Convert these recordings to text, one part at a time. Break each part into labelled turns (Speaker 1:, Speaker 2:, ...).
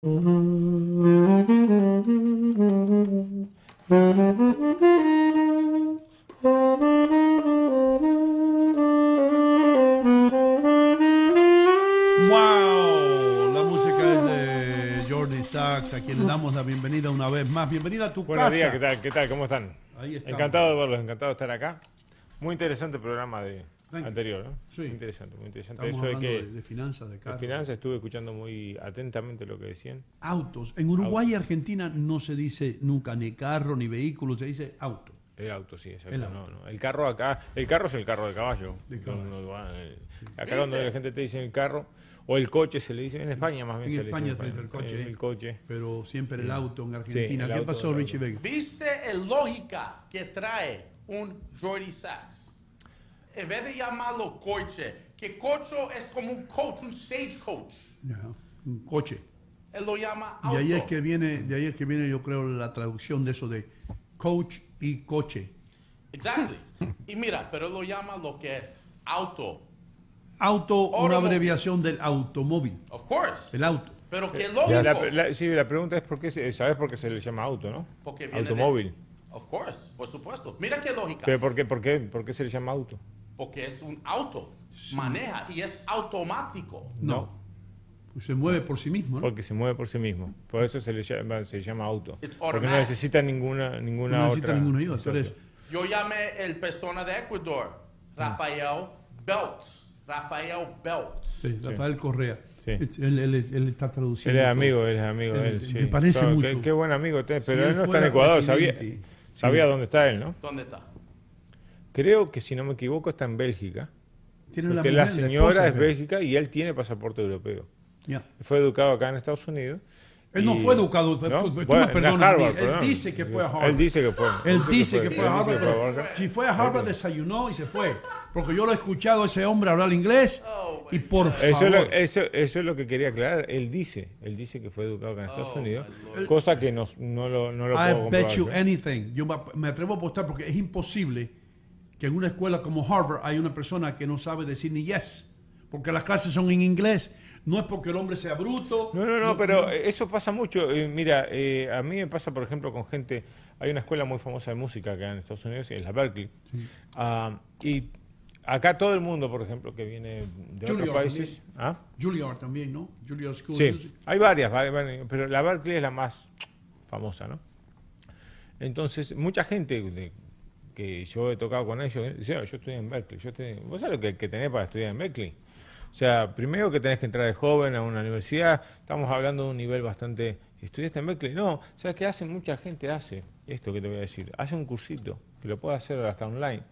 Speaker 1: ¡Wow! La música es de Jordi a quien le damos la bienvenida una vez más. Bienvenida a tu Buenos días,
Speaker 2: ¿qué tal? ¿Cómo están? encantado de verlos, encantado de estar acá. Muy interesante programa de, anterior, interesante, muy interesante. Eso de, que de, finanzas, de finanzas estuve escuchando muy atentamente lo que decían.
Speaker 1: Autos. En Uruguay y Argentina no se dice nunca ni carro ni vehículo, se dice auto.
Speaker 2: El auto, sí, El, carro acá, el carro es el carro del caballo. acá donde la gente te dice el carro o el coche se le dice en España más bien se le dice en España, el coche, Pero siempre el auto en Argentina. ¿Qué pasó, Richie
Speaker 1: Vega?
Speaker 3: ¿Viste el lógica que trae un Jordi Sass? en vez de llamarlo coche, que cocho es como un coach, un sage coach
Speaker 1: un coche. Él lo llama auto. De ahí es que viene, de ahí que viene, yo creo, la traducción de eso de coach y coche.
Speaker 3: exactly y mira, pero él lo llama lo que es auto.
Speaker 2: Auto, una abreviación del automóvil. Of course. El auto. Pero qué eh, lógico. La, sí, la pregunta es por qué, sabes por qué se le llama auto, ¿no? Porque automóvil.
Speaker 3: of course, por supuesto. Mira qué lógica. Pero por
Speaker 2: qué, por qué, por qué se le llama auto?
Speaker 3: porque es un auto, maneja y es automático. No.
Speaker 2: Pues se mueve por sí mismo. Porque se mueve por sí mismo. Por eso se le llama, se llama auto. Porque no necesita ninguna, ninguna otra. ayuda,
Speaker 3: Yo llamé el persona de Ecuador, mm. Rafael Beltz Rafael Beltz
Speaker 1: Sí, Rafael Correa. Él, está traduciendo. es amigo, él es amigo. Él, te, parece
Speaker 2: Qué, buen amigo, pero él no está en Ecuador, sabía, sabía dónde está él, ¿no? ¿Dónde está? creo que si no me equivoco está en Bélgica. Tiene porque la, señora es bélgica y él tiene pasaporte europeo. Fue educado acá en Estados Unidos. Él no fue educado, ¿no? Tú me él dice que fue a Harvard. Él dice que fue. Él dice
Speaker 1: que fue, a Harvard. si fue a Harvard, desayunó y se fue. Porque yo lo he escuchado a ese hombre hablar inglés y oh, por favor.
Speaker 2: Eso es, lo, que quería aclarar. Él dice, él dice que fue educado acá en Estados oh, Unidos, cosa que no, no lo, no lo I I bet you
Speaker 1: anything. Yo me atrevo a apostar porque es imposible que en una escuela como Harvard hay una persona que no sabe decir ni yes, porque las clases son en inglés. No es porque el hombre sea bruto. No, no, no, pero
Speaker 2: eso pasa mucho. Eh, mira, eh, a mí me pasa, por ejemplo, con gente. Hay una escuela muy famosa de música acá en Estados Unidos, es la Berkeley. Ah, y acá todo el mundo, por ejemplo, que viene de otros países. ¿ah?
Speaker 1: Juilliard también, ¿no? Juilliard School. Sí,
Speaker 2: hay varias, pero la Berkeley es la más famosa, ¿no? Entonces, mucha gente que yo he tocado con ellos, ah, yo estudié en Berkeley, yo ¿vos sabés lo que, tenés para estudiar en Berkeley? O sea, primero que tenés que entrar de joven a una universidad, estamos hablando de un nivel bastante... ¿Estudiaste en Berkeley? No, ¿sabes qué hace? Mucha gente hace esto que te voy a decir, hace un cursito, que lo puedes hacer hasta online,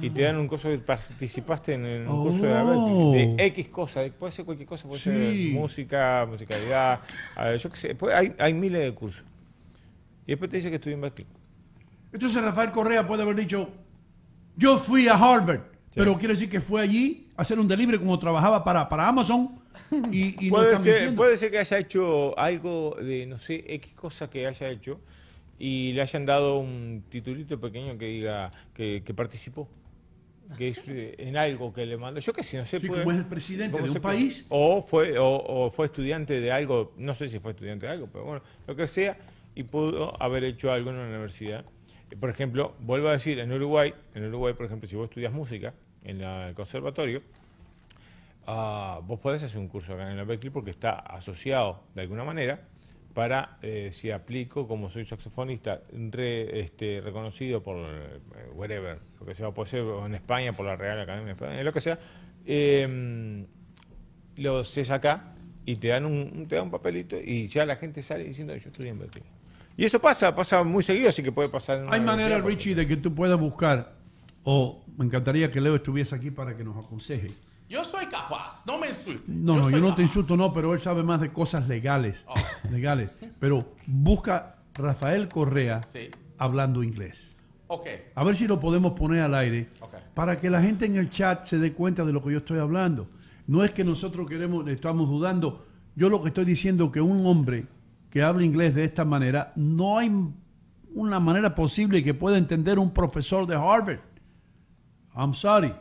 Speaker 2: y te dan un curso, participaste en, un oh, curso de, Berkeley, de X cosas. puede ser cualquier cosa, puede ser música, musicalidad, yo sé, hay, hay miles de cursos. Y después te dice que estudié en Berkeley.
Speaker 1: Entonces Rafael Correa puede haber dicho, yo fui a Harvard, pero quiere decir que fue allí a hacer un delivery como trabajaba para, Amazon. Y, puede, ser,
Speaker 2: puede que haya hecho algo de, no sé, X cosa que haya hecho y le hayan dado un titulito pequeño que diga que, participó que eh, en algo que le mandó. Yo qué sé, no sé. puede, el presidente de un país. o fue, o, fue estudiante de algo, no sé si fue estudiante de algo, pero bueno, lo que sea, y pudo haber hecho algo en la universidad por ejemplo, vuelvo a decir, en Uruguay, en Uruguay, por ejemplo, si vos estudias música en el conservatorio, ah, vos podés hacer un curso acá en la Berkeley porque está asociado de alguna manera para, eh, si aplico, como soy saxofonista este, reconocido por eh, wherever, lo que sea, puede ser en España, por la Real Academia Española, lo que sea, em, lo haces acá y te dan, un, te dan un papelito y ya la gente sale diciendo, yo estudié en Berkeley. Y eso pasa, pasa muy seguido, así que puede pasar. Hay manera, Richie,
Speaker 1: de que tú puedas buscar, o me encantaría que Leo estuviese aquí para que nos aconseje.
Speaker 3: Yo soy capaz, no me insultes. No, no, yo no te
Speaker 1: insulto, no, pero él sabe más de cosas legales. Oh. Legales. Pero busca Rafael Correa hablando inglés. Okay. A ver si lo podemos poner al aire para que la gente en el chat se dé cuenta de lo que yo estoy hablando. No es que nosotros queremos, estamos dudando. Yo lo que estoy diciendo es que un hombre que habla inglés de esta manera, no hay una manera posible que pueda entender un profesor de Harvard. I'm sorry.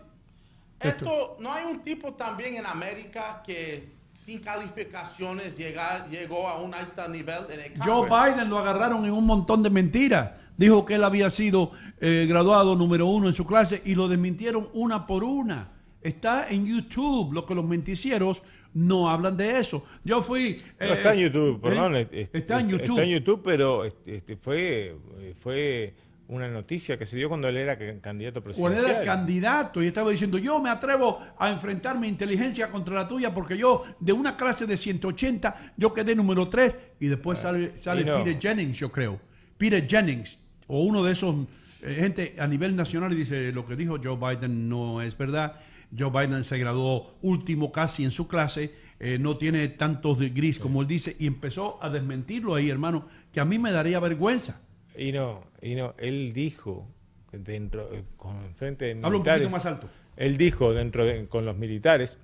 Speaker 1: Esto,
Speaker 3: no hay un tipo también en América que sin calificaciones llegar, llegó a un alto nivel en el Joe
Speaker 1: Biden lo agarraron en un montón de mentiras. Dijo que él había sido eh, graduado número uno en su clase y lo desmintieron una por una. Está en YouTube lo que los menticieros no hablan de eso. Yo fui... Eh, está en YouTube, eh, perdón. está, en YouTube. Está en
Speaker 2: YouTube, pero este, este fue... Eh, fue una noticia que se dio cuando él era candidato presidencial. Cuando era
Speaker 1: candidato y estaba diciendo, yo me atrevo a enfrentar mi inteligencia contra la tuya porque yo de una clase de 180 yo quedé número 3 y después ah, sale, sale Peter Jennings, yo creo. Peter Jennings o uno de esos gente a nivel nacional y dice, lo que dijo Joe Biden no es verdad Joe Biden se graduó último casi en su clase, eh, no tiene tantos de gris como él dice, y empezó a desmentirlo ahí, hermano, que a mí me daría vergüenza. Y no, y no, él dijo
Speaker 2: dentro, eh, con, frente de Hablo un más alto. Él dijo dentro con los militares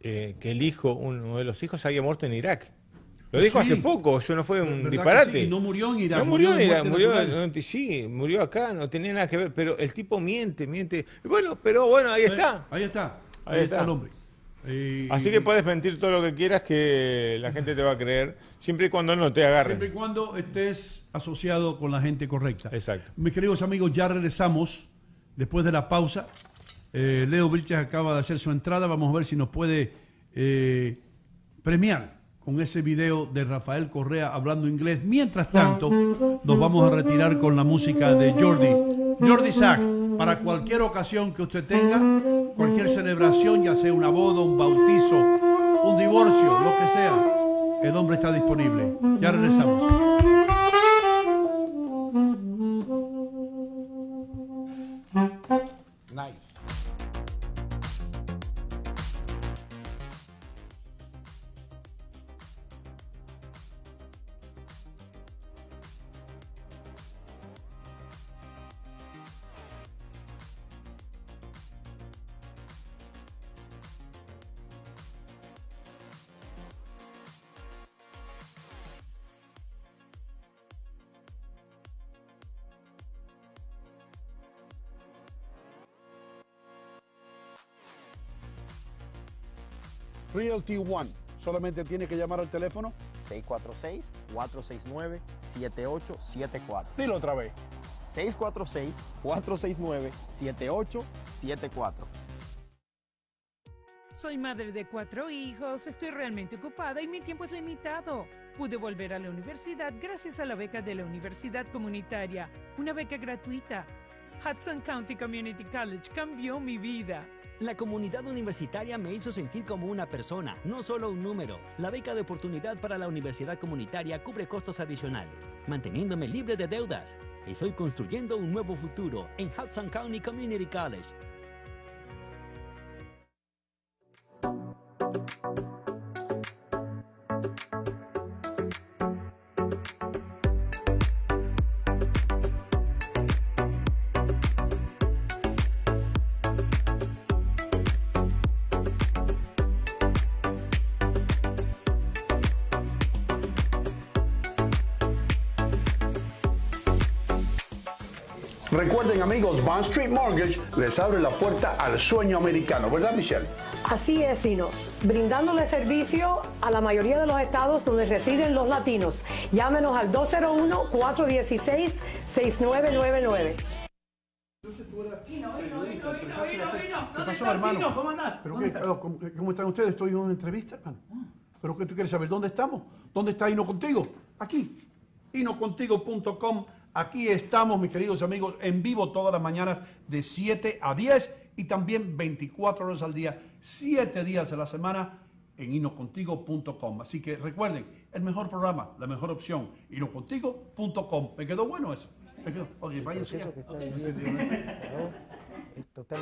Speaker 2: eh, que el hijo, uno de los hijos había muerto en Irak lo dijo hace poco, eso no fue un disparate. no murió en Irak. No murió en Irak, sí, murió acá, no tenía nada que ver, pero el tipo miente, miente. Bueno, pero bueno, ahí está. Ahí, está, ahí, está. el hombre. Así que puedes mentir todo lo que quieras que la gente te va a creer, siempre y cuando no te agarre. Siempre
Speaker 1: y cuando estés asociado con la gente correcta. Exacto. Mis queridos amigos, ya regresamos después de la pausa. Eh, Leo Vilches acaba de hacer su entrada, vamos a ver si nos puede eh, premiar con ese video de Rafael Correa hablando inglés. Mientras tanto, nos vamos a retirar con la música de Jordi. Jordi Sachs, para cualquier ocasión que usted tenga, cualquier celebración, ya sea una boda, un bautizo, un divorcio, lo que sea, el hombre está disponible.
Speaker 2: Ya regresamos.
Speaker 1: Realty One. Solamente tiene que llamar al teléfono 646-469-7874. Dilo otra vez.
Speaker 4: 646-469-7874.
Speaker 5: Soy madre de cuatro hijos, estoy realmente ocupada y mi tiempo es limitado. Pude volver a la universidad gracias a la beca de la Universidad Comunitaria, una beca gratuita Hudson County Community College cambió mi vida. La comunidad universitaria me hizo sentir como una persona, no solo un número. La beca de oportunidad para la universidad
Speaker 4: comunitaria cubre costos adicionales, manteniéndome libre de deudas. Estoy construyendo un nuevo
Speaker 1: futuro en Hudson County Community College. Bond Street Mortgage les abre la puerta al sueño americano, ¿verdad Michelle?
Speaker 5: Así es, Sino, brindándole servicio a la mayoría de los estados donde residen los latinos. Llámenos al 201-416-6999. ¿Qué hermano? ¿Cómo andás?
Speaker 1: ¿Cómo, están ustedes? Estoy en una entrevista, hermano. Ah. ¿Pero qué tú quieres saber? ¿Dónde estamos? ¿Dónde está Hino Contigo? Aquí. Hinocontigo.com Aquí estamos, mis queridos amigos, en vivo todas las mañanas de 7 a 10 y también 24 horas al día, 7 días a la semana en inocontigo.com. Así que recuerden, el mejor programa, la mejor opción, inocontigo.com. ¿Me quedó bueno eso? ¿Me quedó? Okay,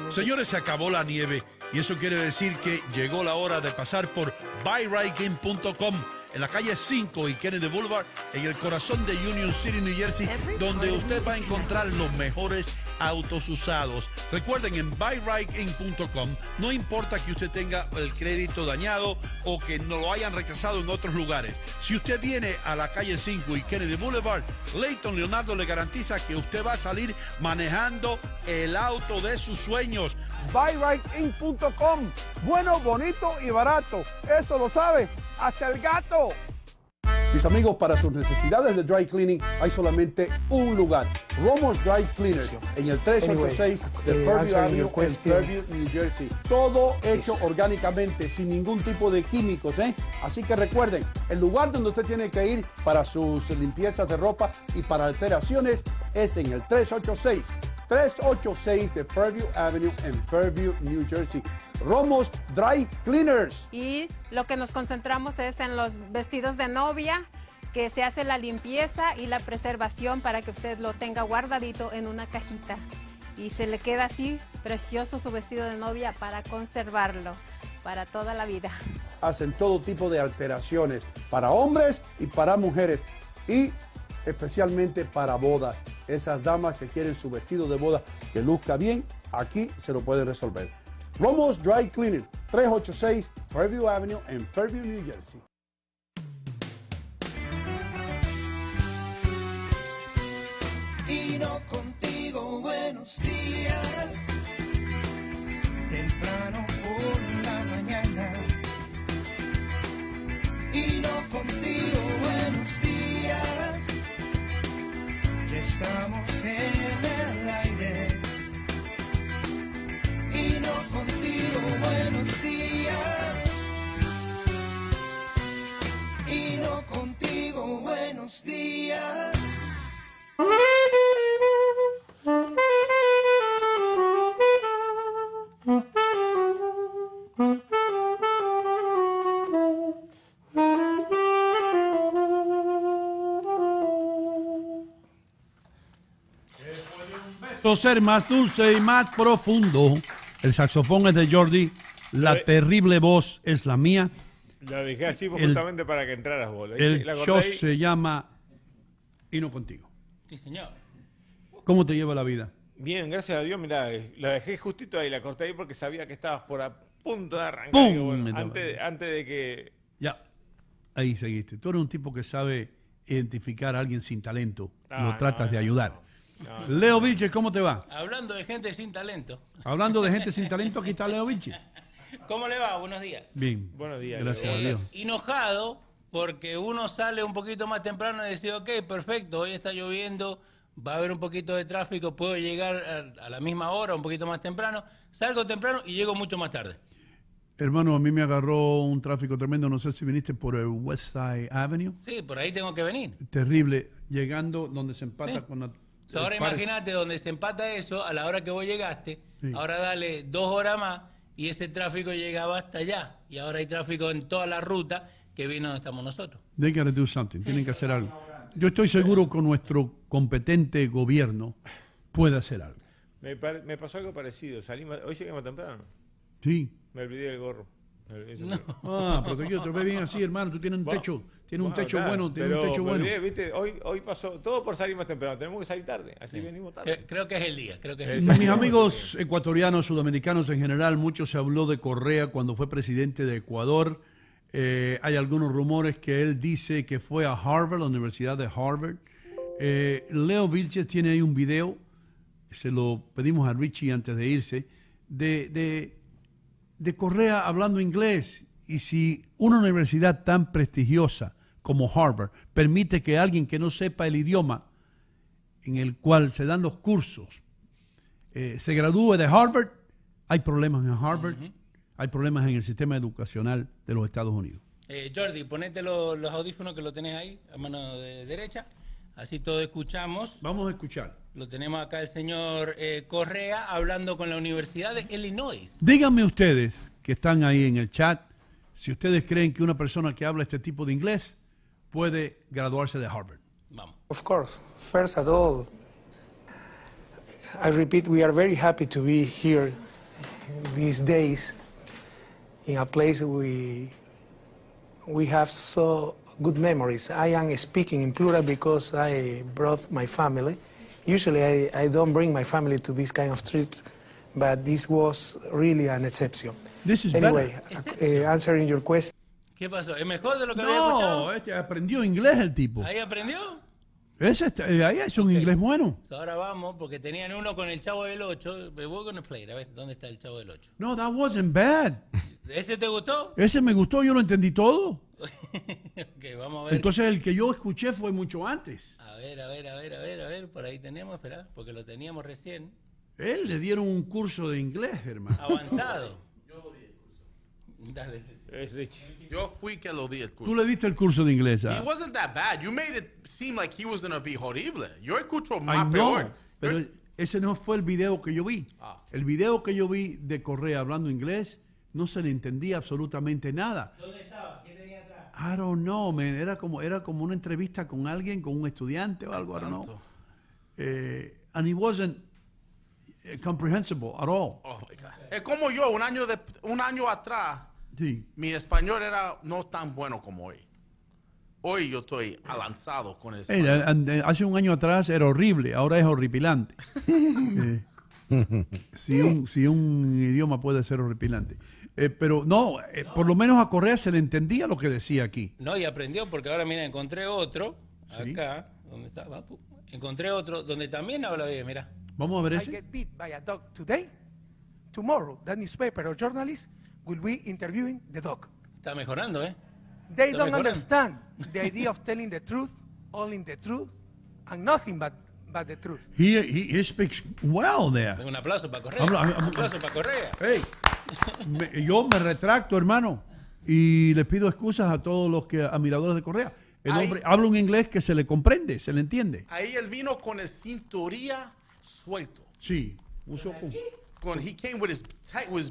Speaker 1: Señores, se acabó la nieve y eso quiere decir que llegó la hora de pasar por ByRightGame.com en la calle 5 y Kennedy Boulevard, en el corazón de Union City, New Jersey, donde usted va a encontrar los mejores autos usados. Recuerden, en buyrightin.com, no importa que usted tenga el crédito dañado o que no lo hayan rechazado en otros lugares. Si usted viene a la calle 5 y Kennedy Boulevard, Leighton Leonardo le garantiza que usted va a salir manejando el auto de sus sueños. Buyrightin.com, bueno, bonito y barato. Eso lo sabe hasta el gato. Mis amigos, para sus necesidades de dry cleaning hay solamente un lugar. Romo's Dry Cleaners en el 386 de eh, Fairview Avenue en Fairview, New Jersey. Todo hecho orgánicamente, sin ningún tipo de químicos. ¿eh? Así que recuerden, el lugar donde usted tiene que ir para sus limpiezas de ropa y para alteraciones es en el 386 386 de Fairview Avenue en Fairview, New Jersey. Romos Dry Cleaners.
Speaker 5: Y lo que nos concentramos es en los vestidos de novia que se hace la limpieza y la preservación para que usted lo tenga guardadito en una cajita y se le queda así precioso su vestido de novia para conservarlo para toda la vida.
Speaker 1: Hacen todo tipo de alteraciones para hombres y para mujeres y especialmente para bodas. Esas damas que quieren su vestido de boda que luzca bien, aquí se lo pueden resolver. Romo's Dry Cleaning, 386 Fairview Avenue en Fairview, New Jersey.
Speaker 5: Y no contigo, buenos días.
Speaker 1: ser más dulce y más profundo. El saxofón es de Jordi, la terrible voz es la mía.
Speaker 2: la dejé así justamente para que entraras vos. El la se llama Y no contigo. Sí, señor.
Speaker 1: ¿Cómo te lleva la vida?
Speaker 2: Bien, gracias a Dios. Mira, eh, la dejé justito ahí, la corté ahí porque sabía que estabas por a punto de arrancar. antes, de que...
Speaker 1: Ya, ahí seguiste. Tú eres un tipo que sabe identificar a alguien sin talento, y lo ah, tratas de ayudar. Leo Vilche, ¿cómo te va?
Speaker 5: Hablando de gente sin talento.
Speaker 1: Hablando de gente sin talento, aquí está Leo
Speaker 5: ¿Cómo le va? Buenos días. Bien. Buenos días. Gracias a Dios. enojado porque uno sale un poquito más temprano y dice, ok, perfecto, hoy está lloviendo, va a haber un poquito de tráfico, puedo llegar a, la misma hora, un poquito más temprano. Salgo temprano y llego mucho más tarde.
Speaker 1: Hermano, a mí me agarró un tráfico tremendo. No sé si viniste por el West Side Avenue.
Speaker 5: Sí, por ahí tengo que venir.
Speaker 1: Terrible. Llegando donde se empata con la
Speaker 5: ahora imagínate donde se empata eso, a la hora que vos llegaste, ahora dale dos horas más y ese tráfico llegaba hasta allá. Y ahora hay tráfico en toda la ruta que vino donde estamos nosotros.
Speaker 1: They do tienen que hacer algo. Yo estoy seguro que nuestro competente gobierno puede hacer
Speaker 2: algo. Me, pasó algo parecido, Salí, hoy llegamos temprano. Sí. Me olvidé el gorro. No. Ah, pero te ve bien
Speaker 1: así, hermano. Tú tienes un techo, tienes bueno, un techo bueno, tienes un techo bueno.
Speaker 2: hoy, hoy pasó todo por salir más temprano. Tenemos que salir tarde, así venimos tarde. Creo, que es el día, creo que
Speaker 5: es Mis amigos
Speaker 1: ecuatorianos, sudamericanos en general, mucho se habló de Correa cuando fue presidente de Ecuador. Eh, hay algunos rumores que él dice que fue a Harvard, la Universidad de Harvard. Eh, Leo Vilches tiene ahí un video, se lo pedimos a Richie antes de irse, de, de de Correa hablando inglés y si una universidad tan prestigiosa como Harvard permite que alguien que no sepa el idioma en el cual se dan los cursos eh, se gradúe de Harvard, hay problemas en Harvard, hay problemas en el sistema educacional de los Estados Unidos.
Speaker 5: Eh, Jordi, ponete los audífonos que lo tenés ahí, a mano de derecha. Así todo escuchamos. Vamos a escuchar. Lo tenemos acá el señor eh, Correa hablando con la Universidad de Illinois.
Speaker 1: Díganme ustedes que están ahí en el chat si ustedes creen que una persona que habla este tipo de inglés puede graduarse de Harvard.
Speaker 5: Vamos. Of course. First of all,
Speaker 1: I repeat, we are very happy to be here these days in a place we we have so good memories. I am speaking in plural because I brought my family. Usually I, I don't bring my family to these kind of trips, but this was really an exception. This is anyway, uh, uh, answering your question.
Speaker 5: ¿Qué pasó? ¿Es mejor de lo que no, había escuchado? No,
Speaker 1: este aprendió inglés el tipo. ¿Ahí
Speaker 5: aprendió?
Speaker 1: Ese está, eh, ahí es un okay. inglés bueno.
Speaker 5: So ahora vamos, porque tenían uno con el Chavo del 8. We're going to play it. A ver, ¿dónde está el Chavo del 8?
Speaker 1: No, that wasn't bad.
Speaker 5: ¿Ese te gustó?
Speaker 1: Ese me gustó, yo lo entendí todo.
Speaker 5: vamos a ver. Entonces el
Speaker 1: que yo escuché fue mucho antes.
Speaker 5: A ver, a ver, a ver, a ver, a ver, por ahí tenemos, espera, porque lo teníamos recién.
Speaker 1: Él le dieron un curso de inglés, hermano.
Speaker 5: Avanzado. yo lo
Speaker 3: el curso. Dale. Yo fui que lo di el curso. Tú le diste el curso de inglés. It ah. wasn't that bad. You made it seem like he was be horrible. Yo escucho más peor.
Speaker 1: Pero ese no fue el video que yo vi. Ah, el video que yo vi de Correa hablando inglés no se le entendía absolutamente nada. ¿Dónde estaba? I don't know, man. Era como, era como una entrevista con alguien, con un estudiante o algo, I don't eh, and it wasn't eh, comprehensible at all. Oh, my God. Es como yo, un año, de, un año atrás,
Speaker 3: mi español era no tan bueno como hoy. Hoy yo estoy avanzado con eso.
Speaker 1: hace un año atrás era horrible, ahora es horripilante. Eh, si, un, si un idioma puede ser horripilante. Eh, pero eh, no, por lo menos a Correa se le entendía lo que decía aquí.
Speaker 5: No, y aprendió porque ahora, mira, encontré otro, acá, donde está, encontré otro donde también habla bien, mira.
Speaker 1: Vamos a ver ese. I today. Tomorrow, that newspaper or journalist will be interviewing the dog.
Speaker 5: Está mejorando, ¿eh?
Speaker 1: They está don't understand the idea of telling the truth,
Speaker 5: only the truth, and nothing but but the truth.
Speaker 1: He, he, he speaks well there. Un
Speaker 5: aplauso para Correa. un aplauso para Correa.
Speaker 1: Hey yo me retracto, hermano, y le pido excusas a todos los que admiradores de Correa. El hombre habla un inglés que se le comprende, se le entiende.
Speaker 3: Ahí él vino con el cinturía suelto. Sí, usó con, he came with his,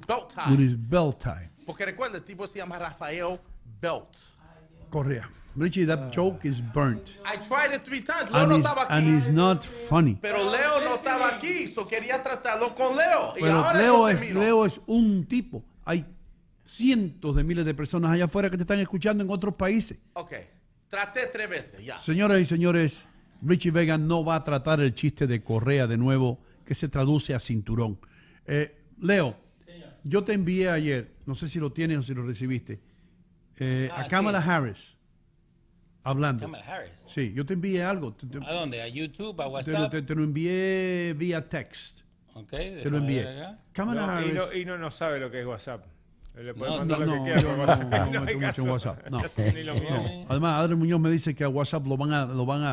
Speaker 3: belt tie. With his
Speaker 1: belt tie.
Speaker 3: Porque recuerda, el tipo se llama Rafael Belt.
Speaker 1: Correa. Richie, that ah. joke is burnt.
Speaker 3: I tried it three times. Leo no estaba aquí.
Speaker 1: And it's not funny.
Speaker 3: Pero Leo no estaba aquí, so quería tratarlo con Leo. Pero Leo,
Speaker 1: es, un tipo. Hay cientos de miles de personas allá afuera que te están escuchando en otros países.
Speaker 3: Ok, traté tres veces ya.
Speaker 1: Señoras y señores, Richie Vega no va a tratar el chiste de Correa de nuevo, que se traduce a cinturón. Eh, Leo, yo te envié ayer, no sé si lo tienes o si lo recibiste eh, ah, a Kamala Harris hablando. Kamala Harris. Sí, yo te envié algo. ¿A dónde?
Speaker 5: ¿A YouTube? ¿A WhatsApp?
Speaker 1: Te, lo, envié vía text.
Speaker 2: Okay, te lo envié. Harris. Y no, no, sabe lo que es WhatsApp. Le podemos mandar lo que quiera WhatsApp. No, no, hay
Speaker 1: Además, Adrián Muñoz me dice que a WhatsApp lo van a, lo van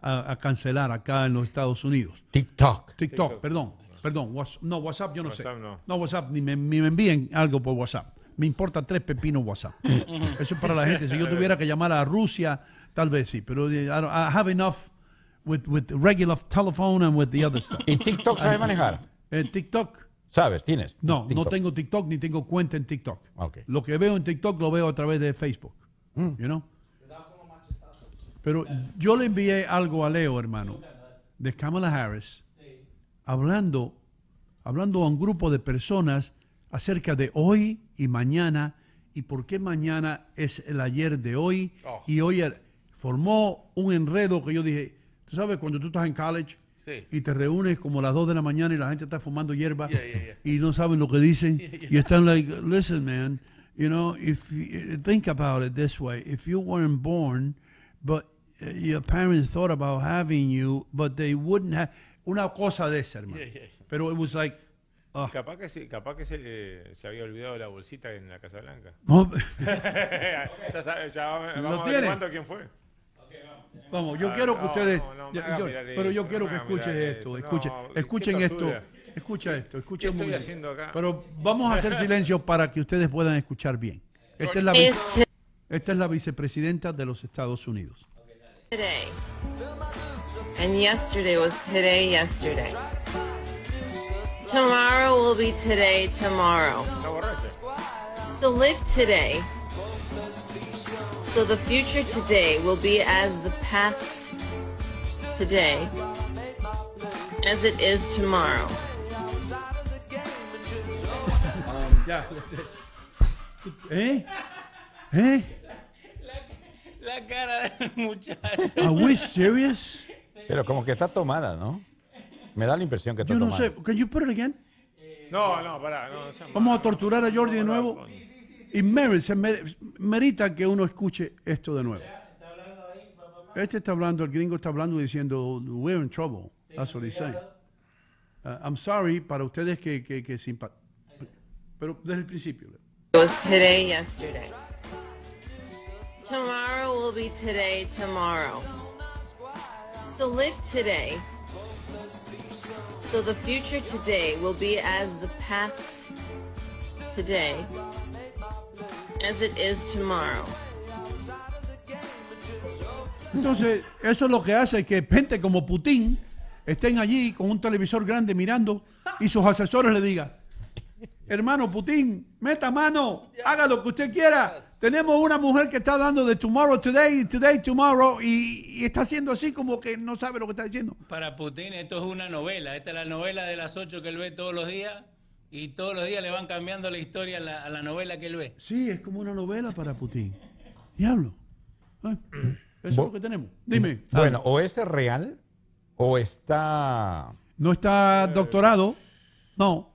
Speaker 1: a, cancelar acá en los Estados Unidos. TikTok. TikTok, perdón. Perdón, no, WhatsApp yo no sé. No. WhatsApp, ni me, ni me envíen algo por WhatsApp me importa tres pepinos WhatsApp. Eso es para la gente. Si yo tuviera que llamar a Rusia, tal vez sí, pero eh, I, have enough with, with regular telephone and with the other stuff. ¿Y TikTok sabes manejar? ¿En eh, TikTok. ¿Sabes? ¿Tienes? No, no tengo TikTok ni tengo cuenta en TikTok. Lo que veo en TikTok lo veo a través de Facebook. Mm. You know? Pero yo le envié algo a Leo, hermano, de Kamala Harris, hablando, hablando a un grupo de personas acerca de hoy y mañana, y por qué mañana es el ayer de hoy, oh. y hoy formó un enredo que yo dije, tú sabes, cuando tú estás en college y te reúnes como a las 2 de la mañana y la gente está fumando hierba y no saben lo que dicen, y están like, listen man, you know, if you, think about it this way, if you weren't born, but eh, your parents thought about having you, but they wouldn't have, una cosa de esa, hermano.
Speaker 2: Pero it was like, Ah. Capaz que, se, capaz que se, había olvidado la bolsita en la Casa Blanca. ya, vamos a ver quién fue. Vamos, yo ah, quiero que ustedes. pero yo quiero que escuchen esto. Escuchen, escuchen esto.
Speaker 1: Escucha esto. Escuchen muy Pero vamos a hacer silencio para que ustedes puedan escuchar bien. Esta es la, esta es la vicepresidenta de los Estados Unidos.
Speaker 2: Tomorrow will be today, tomorrow. So live today. So the future today will be as the past today as it is tomorrow.
Speaker 1: um, yeah, Eh? Eh?
Speaker 5: la cara del muchacho. Are we
Speaker 4: serious? Pero como que está tomada, ¿no? Me da la impresión que está Yo no sé.
Speaker 1: Can you put
Speaker 2: No, no, pará. No,
Speaker 1: Vamos a torturar a Jordi de nuevo. Y Mary, se merita que uno escuche esto de nuevo. Este está hablando, el gringo está hablando diciendo, we're in trouble. That's what he's saying. Uh, I'm sorry para ustedes que, que, que Pero desde el principio. It was today,
Speaker 2: yesterday. Tomorrow will be today, tomorrow. So live today. Entonces,
Speaker 1: eso es lo que hace que gente como Putin estén allí con un televisor grande mirando y sus asesores le digan, hermano Putin, meta mano, haga lo que usted quiera. Tenemos una mujer que está dando de tomorrow, today, today, tomorrow, y, está haciendo así como que no sabe lo que está diciendo.
Speaker 5: Para Putin esto es una novela, esta es la novela de las ocho que él ve todos los días, y todos los días le van cambiando la historia a la, novela que él ve. Sí,
Speaker 1: es como una novela para Putin. Diablo. eso es lo que tenemos.
Speaker 4: Dime. Mm. Bueno, o es real, o está... No está doctorado, no.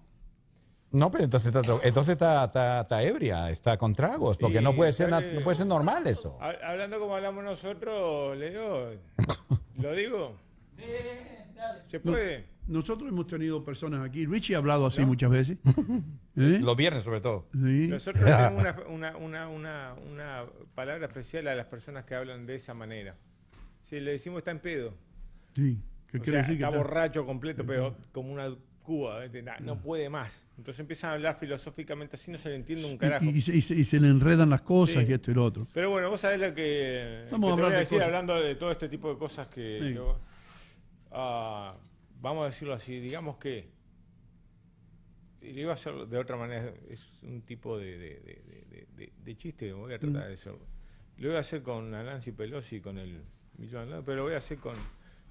Speaker 4: No, pero entonces está, entonces está, ebria, está con tragos, porque no, puede ser, normal eso.
Speaker 2: Hablando como hablamos nosotros, Leo, ¿lo digo? Eh, ¿Se puede? Nosotros hemos tenido
Speaker 1: personas aquí, Richie ha hablado así muchas veces. ¿Eh? Los viernes sobre todo. Nosotros tenemos
Speaker 2: una, una, palabra especial a las personas que hablan de esa manera. Si le decimos está en pedo. Sí. ¿Qué quiere decir que está borracho completo, pero como una Cuba, no mm. puede más. Entonces empiezan a hablar filosóficamente así, no se le entiende un carajo. Y, se,
Speaker 1: le enredan las cosas y esto y lo otro.
Speaker 2: Pero bueno, vos sabés lo que, te voy a decir hablando de todo este tipo de cosas que... Ah, vamos a decirlo así, digamos que... Y lo iba a hacer de otra manera, es un tipo de, chiste que voy a tratar mm. de hacer Lo voy a hacer con Nancy Pelosi, y con el... Pero lo voy a hacer con,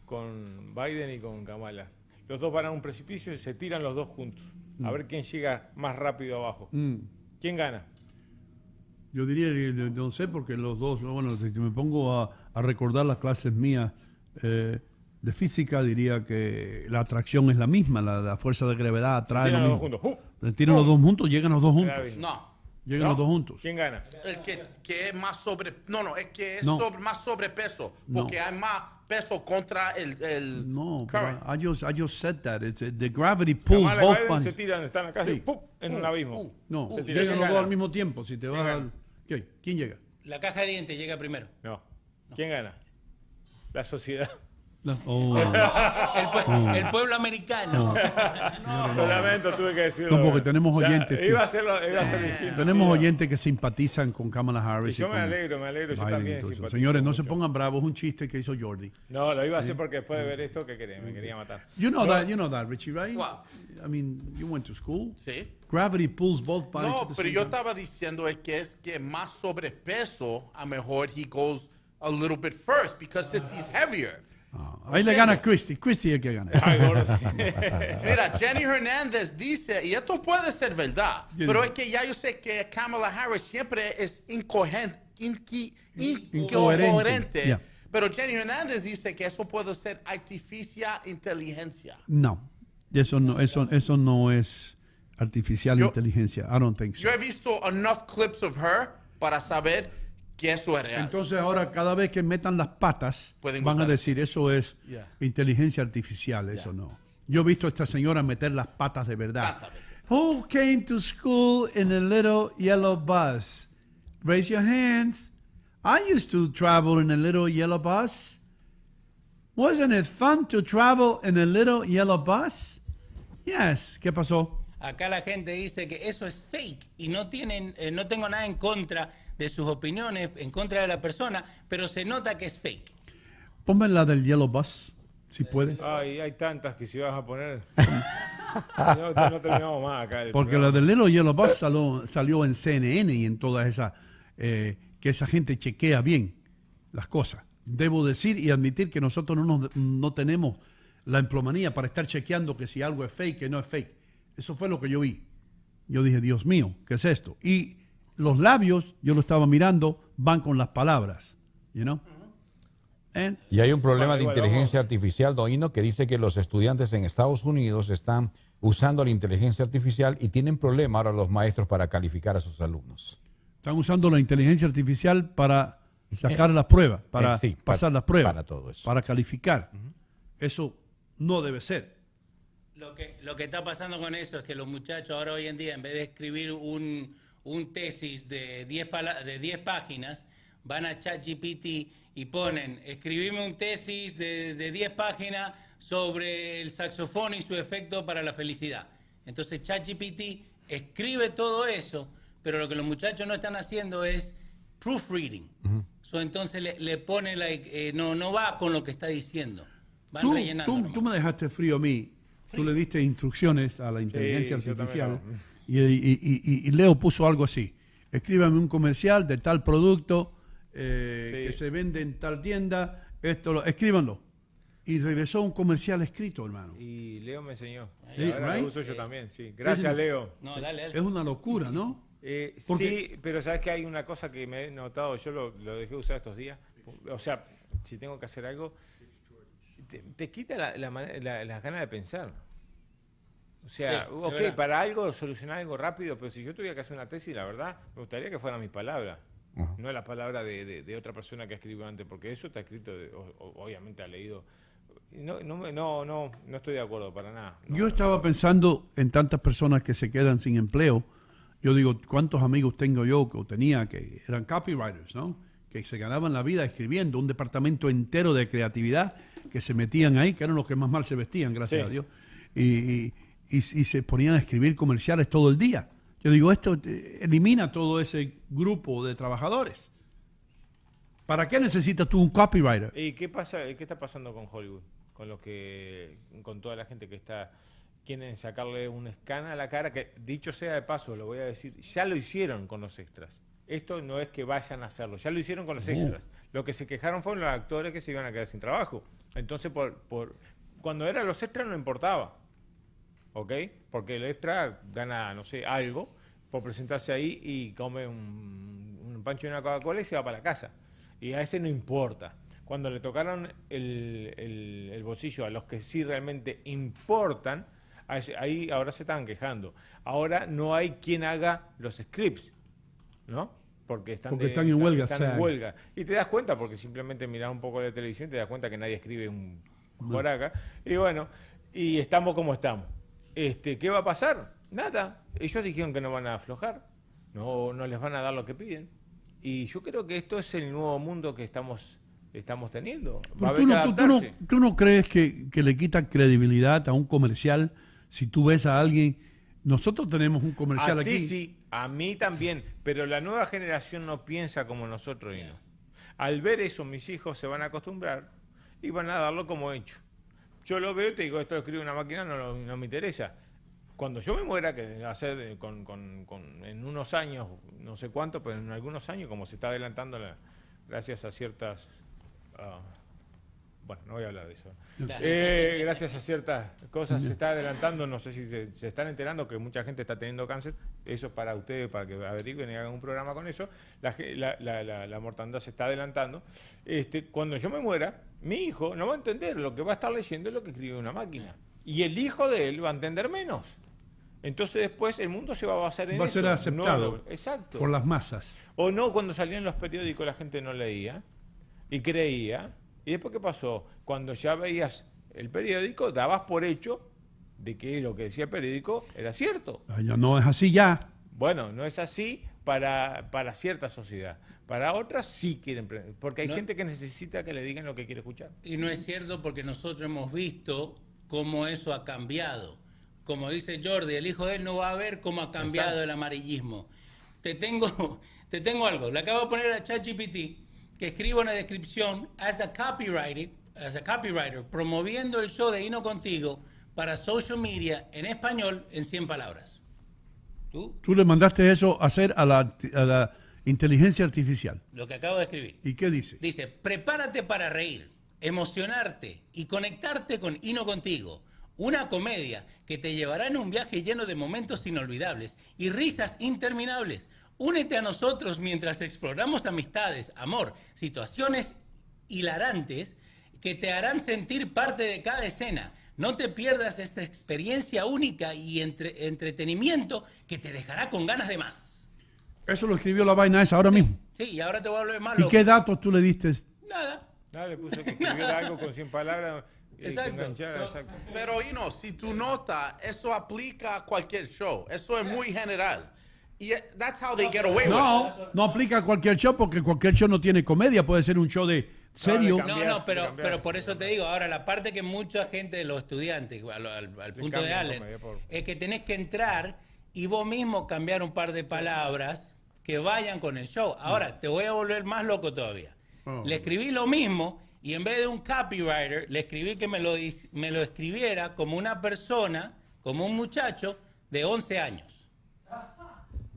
Speaker 2: con Biden y con Kamala los dos van a un precipicio y se tiran los dos juntos. A ver quién llega más rápido abajo. Mm. ¿Quién gana?
Speaker 1: Yo diría, no sé, porque los dos, bueno, si me pongo a, recordar las clases mías eh, de física, diría que la atracción es la misma, la, fuerza de gravedad atrae. tiran los, dos juntos. los dos juntos, llegan los dos juntos. No. Llegan los dos juntos. ¿Quién gana?
Speaker 3: El que, que, es más sobre. No, no, es que es más sobrepeso. Porque hay más peso contra el. el no,
Speaker 1: I just, I just said that. It's, uh, the gravity pulls both punches. Se tiran,
Speaker 5: están acá y ¡pum! en un uh, abismo. Uh, no, se llegan los dos al
Speaker 1: mismo tiempo. Si te vas al, ¿Quién llega?
Speaker 5: La caja de dientes llega primero. No. ¿Quién gana? La sociedad.
Speaker 1: Oh. Oh. el, pueblo americano. Oh. No. lamento, tuve que decirlo. tenemos oyentes. Tenemos oyentes que simpatizan con Kamala Harris. Y yo me alegro, me alegro. yo también Señores, no se pongan bravos. Es un chiste que hizo Jordi. No, lo iba a hacer eh, porque después de eh, ver esto, que quería? Me quería matar. You know, that, you know that, Richie, right? I mean, you went to school. Sí. Gravity pulls both bodies. No, pero yo
Speaker 3: estaba diciendo es que es que más sobrepeso, a mejor he goes a little bit first because since he's heavier.
Speaker 1: Ah, ahí le gana Christie. Christie es que gana. Mira,
Speaker 3: Jenny Hernández dice, y esto puede ser verdad, pero es que ya yo sé que Kamala Harris siempre es incoherente. incoherente. Pero Jenny Hernández dice que eso puede ser artificial inteligencia.
Speaker 1: No, eso no, eso, eso no es artificial inteligencia. I don't think Yo
Speaker 3: he visto enough clips of her para saber que
Speaker 1: Entonces ahora cada vez que metan las patas van a decir eso es inteligencia artificial, eso no. Yo he visto a esta señora meter las patas de verdad. Who came to school in a little yellow bus? Raise your hands. I used to travel in a little yellow bus. Wasn't it fun to travel in a little yellow bus? Yes. ¿Qué pasó?
Speaker 5: Acá la gente dice que eso es fake y no tienen, eh, no tengo nada en contra de sus opiniones en contra de la persona, pero se nota que es fake.
Speaker 1: Ponme la del Yellow Bus, si puedes.
Speaker 5: Ay, hay tantas que si vas a poner.
Speaker 2: no, terminamos más acá. Porque la del
Speaker 1: Yellow, Yellow Bus salió, en CNN y en todas esas. Eh, que esa gente chequea bien las cosas. Debo decir y admitir que nosotros no, no tenemos la emplomanía para estar chequeando que si algo es fake, que no es fake. Eso fue lo que yo vi. Yo dije, Dios mío, ¿qué es esto? Y los labios, yo lo estaba mirando, van con las palabras,
Speaker 4: y hay un problema de inteligencia artificial, Doino, que dice que los estudiantes en Estados Unidos están usando la inteligencia artificial y tienen problema ahora los maestros para calificar a sus alumnos.
Speaker 1: Están usando la inteligencia artificial para eh, sacar las pruebas, eh, para pasar las pruebas, para, todo eso. para calificar. Eso no debe ser.
Speaker 5: Lo que, lo que está pasando con eso es que los muchachos ahora hoy en día, en vez de escribir un, un tesis de 10 de 10 páginas, van a ChatGPT y ponen, escribime un tesis de, 10 páginas sobre el saxofón y su efecto para la felicidad. Entonces ChatGPT escribe todo eso, pero lo que los muchachos no están haciendo es proofreading. entonces le, pone, eh, no, no va con lo que está diciendo. Van tú,
Speaker 1: Tú, me dejaste frío a mí. Tú le diste instrucciones a la inteligencia sí, artificial y, Leo puso algo así. Escríbame un comercial de tal producto eh, que se vende en tal tienda, esto lo, escríbanlo. Y regresó un comercial escrito, hermano.
Speaker 2: Y Leo me enseñó. lo uso yo también, sí. Gracias, Leo. Es una
Speaker 1: locura, ¿no?
Speaker 2: Eh, sí, pero sabes que hay una cosa que me he notado, yo lo, dejé usar estos días. O sea, si tengo que hacer algo, te, quita la, las ganas de pensar. O sea, okay, para algo, solucionar algo rápido, pero si yo tuviera que hacer una tesis, la verdad, me gustaría que fuera mi palabra no la palabra de, otra persona que escribió antes, porque eso está escrito, obviamente ha leído. No, no, no, estoy de acuerdo para nada.
Speaker 1: yo estaba pensando en tantas personas que se quedan sin empleo. Yo digo, ¿cuántos amigos tengo yo que tenía que eran copywriters, ¿no? Que se ganaban la vida escribiendo un departamento entero de creatividad que se metían ahí, que eran los que más mal se vestían, gracias a Dios. y, y, se ponían a escribir comerciales todo el día. Yo digo, esto eh, elimina todo ese grupo de trabajadores. ¿Para qué necesitas tú un copywriter?
Speaker 2: ¿Y qué pasa? Eh, ¿Qué está pasando con Hollywood? Con los que, con toda la gente que está quieren sacarle un scan a la cara que dicho sea de paso, lo voy a decir, ya lo hicieron con los extras. Esto no es que vayan a hacerlo, ya lo hicieron con los extras. Lo que se quejaron fueron los actores que se iban a quedar sin trabajo. Entonces, por, por cuando eran los extras no importaba. Porque el extra gana, no sé, algo por presentarse ahí y come un, pancho y una Coca-Cola y se va para la casa. Y a ese no importa. Cuando le tocaron el, el, bolsillo a los que sí realmente importan, ahí ahora se están quejando. Ahora no hay quien haga los scripts, ¿no? Porque están, en, huelga, están en huelga. Y te das cuenta, porque simplemente mirás un poco de televisión, te das cuenta que nadie escribe un moraca Y bueno, y estamos como estamos. Este, ¿Qué va a pasar? Nada. Ellos dijeron que no van a aflojar, no, no les van a dar lo que piden. Y yo creo que esto es el nuevo mundo que estamos, estamos teniendo.
Speaker 1: tú, no, crees que, le quita credibilidad a un comercial si tú ves a alguien? Nosotros tenemos un comercial a aquí. sí,
Speaker 2: a mí también, pero la nueva generación no piensa como nosotros. Al ver eso, mis hijos se van a acostumbrar y van a darlo como hecho. Yo lo veo y te digo, esto escribe una máquina, no, me interesa. Cuando yo me muera, que va a ser en unos años, no sé cuánto, pero en algunos años, como se está adelantando la, gracias a ciertas... Ah, bueno, no voy a hablar de eso. Eh, gracias a ciertas cosas se está adelantando, no sé si se, están enterando que mucha gente está teniendo cáncer, eso es para ustedes, para que averigüen y hagan un programa con eso, la, la mortandad se está adelantando. Este, cuando yo me muera, mi hijo no va a entender lo que va a estar leyendo es lo que escribe una máquina. Y el hijo de él va a entender menos. Entonces después el mundo se va a basar en eso. Va a ser aceptado. exacto. Por las masas. O no, cuando salían los periódicos la gente no leía y creía. ¿Y después qué pasó? Cuando ya veías el periódico, dabas por hecho de que lo que decía el periódico era cierto. Ah,
Speaker 1: no es así ya.
Speaker 2: Bueno, no es así para, para cierta sociedad. Para otras sí quieren, porque hay gente que necesita que le digan lo que quiere escuchar.
Speaker 5: Y no es cierto porque nosotros hemos visto cómo eso ha cambiado. Como dice Jordi, el hijo de él no va a ver cómo ha cambiado el amarillismo. Te tengo, te tengo algo, le acabo de poner a ChatGPT que escriba una descripción as a copywriter, as a copywriter, promoviendo el show de Hino Contigo para social media en español en 100 palabras. ¿Tú?
Speaker 1: ¿Tú? le mandaste eso a hacer a la, a la Inteligencia artificial.
Speaker 5: Lo que acabo de escribir. ¿Y qué dice? Dice, prepárate para reír, emocionarte y conectarte con Hino Contigo. Una comedia que te llevará en un viaje lleno de momentos inolvidables y risas interminables. Únete a nosotros mientras exploramos amistades, amor, situaciones hilarantes que te harán sentir parte de cada escena. No te pierdas esta experiencia única y entretenimiento que te dejará con ganas de más.
Speaker 1: Eso lo escribió la vaina esa ahora mismo.
Speaker 5: Sí, y ahora te voy a hablar malo. ¿Y qué
Speaker 1: datos tú le diste?
Speaker 5: Nada. Nada, le puse que escribió
Speaker 3: algo con
Speaker 2: 100 palabras.
Speaker 3: exacto. Pero, Ino, si tú notas, eso aplica a cualquier show. Eso es muy general. Y eh, that's how they get away no, with
Speaker 1: it. No, aplica a cualquier show porque cualquier show no tiene comedia. Puede ser un show de serio. No, no, pero,
Speaker 5: pero por eso te digo. Ahora, la parte que mucha gente de los estudiantes, al, punto de Allen, es que tenés que entrar y vos mismo cambiar un par de palabras que vayan con el show. Ahora, te voy a volver más loco todavía. Oh, le escribí lo mismo y en vez de un copywriter, le escribí que me lo, me lo escribiera como una persona, como un muchacho de 11 años.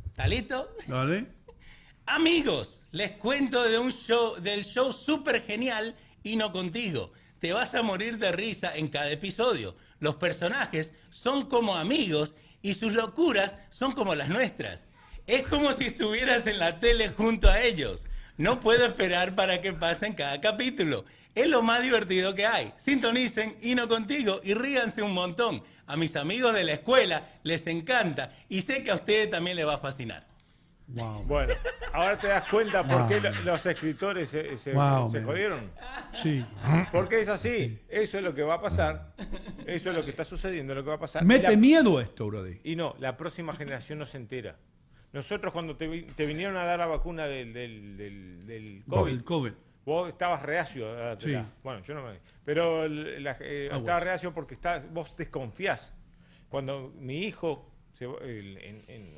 Speaker 5: ¿Está listo? Dale. Amigos, les cuento de un show, del show súper genial y no contigo. Te vas a morir de risa en cada episodio. Los personajes son como amigos y sus locuras son como las nuestras. Es como si estuvieras en la tele junto a ellos. No puedo esperar para que pasen cada capítulo. Es lo más divertido que hay. Sintonicen y no contigo y ríanse un montón. A mis amigos de la escuela les encanta y sé que a ustedes también les va a fascinar.
Speaker 2: Bueno,
Speaker 5: ahora te das cuenta por qué los
Speaker 2: escritores se, jodieron. Sí. Porque es así. Eso es lo que va a pasar. Eso es lo que está sucediendo, lo que va a pasar. Mete miedo esto, Brody. Y no, la próxima generación no se entera. Nosotros cuando te, vinieron a dar la vacuna del, COVID, vos estabas reacio. sí. Bueno, yo no me... Pero la, eh, ah, estaba reacio porque estás, vos desconfías. Cuando mi hijo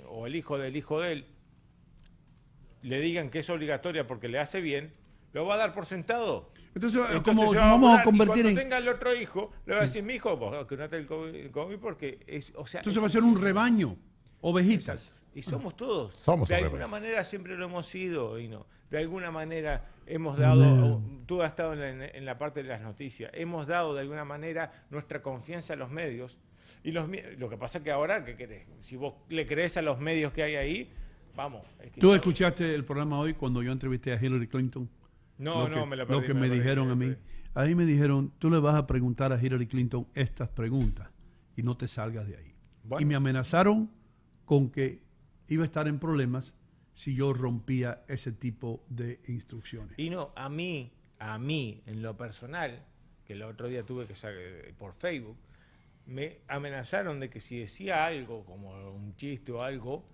Speaker 2: o el hijo del hijo de él le digan que es obligatoria porque le hace bien, lo va a dar por sentado. Entonces, como vamos a, convertir y cuando tenga el otro hijo, le va a decir, mi hijo, el COVID, porque es... O sea, Entonces va a
Speaker 1: ser un rebaño, ovejitas.
Speaker 2: Y somos todos. de alguna manera siempre lo hemos sido, y no. De alguna manera hemos dado, tú has estado en la, parte de las noticias, hemos dado de alguna manera nuestra confianza a los medios. Y los, lo que pasa es que ahora, ¿qué querés? Si vos le crees a los medios que hay ahí, vamos. tú
Speaker 1: escuchaste el programa hoy cuando yo entrevisté a Hillary Clinton. No, no, me la perdí, Lo que me, dijeron a mí. Ahí me dijeron, tú le vas a preguntar a Hillary Clinton estas preguntas y no te salgas de ahí. Y me amenazaron con que iba a estar en problemas si yo rompía ese tipo de instrucciones.
Speaker 2: Y no, a mí, a mí, en lo personal, que el otro día tuve que salir eh, por Facebook, me amenazaron de que si decía algo, como un chiste o algo,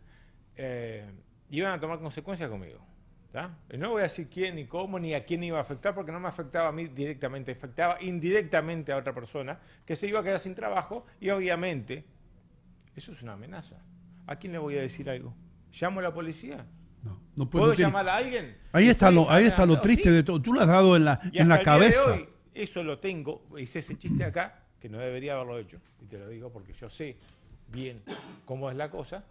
Speaker 2: eh, iban a tomar consecuencias conmigo. No voy a decir quién, ni cómo, ni a quién iba a afectar, porque no me afectaba a mí directamente, afectaba indirectamente a otra persona que se iba a quedar sin trabajo y obviamente eso es una amenaza. ¿a quién le voy a decir algo? ¿Llamo a la policía? No, puedo, llamar a alguien. Ahí está lo, ahí está lo triste de todo. Tú
Speaker 1: lo has dado en la, en la cabeza.
Speaker 2: eso lo tengo, hice ese chiste acá, que no debería haberlo hecho. Y te lo digo porque yo sé bien cómo es la cosa.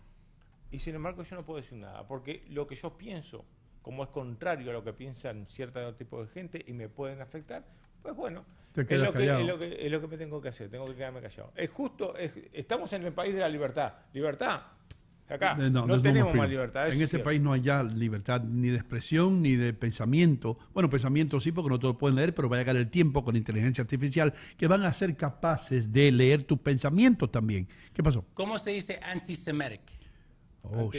Speaker 2: Y sin embargo yo no puedo decir nada, porque lo que yo pienso, como es contrario a lo que piensan cierto tipo de gente y me pueden afectar, pues bueno, es lo, que, me tengo que hacer, tengo que quedarme callado. Es justo, estamos en el país de la libertad. Libertad, acá eh, no, tenemos más libertad. En este país
Speaker 1: no hay ya libertad ni de expresión ni de pensamiento. Bueno, pensamiento sí, porque no todos pueden leer, pero va a llegar el tiempo con inteligencia artificial que van a ser capaces de leer tus pensamientos también. ¿Qué pasó?
Speaker 5: ¿Cómo se dice oh, antisemitismo? Oh,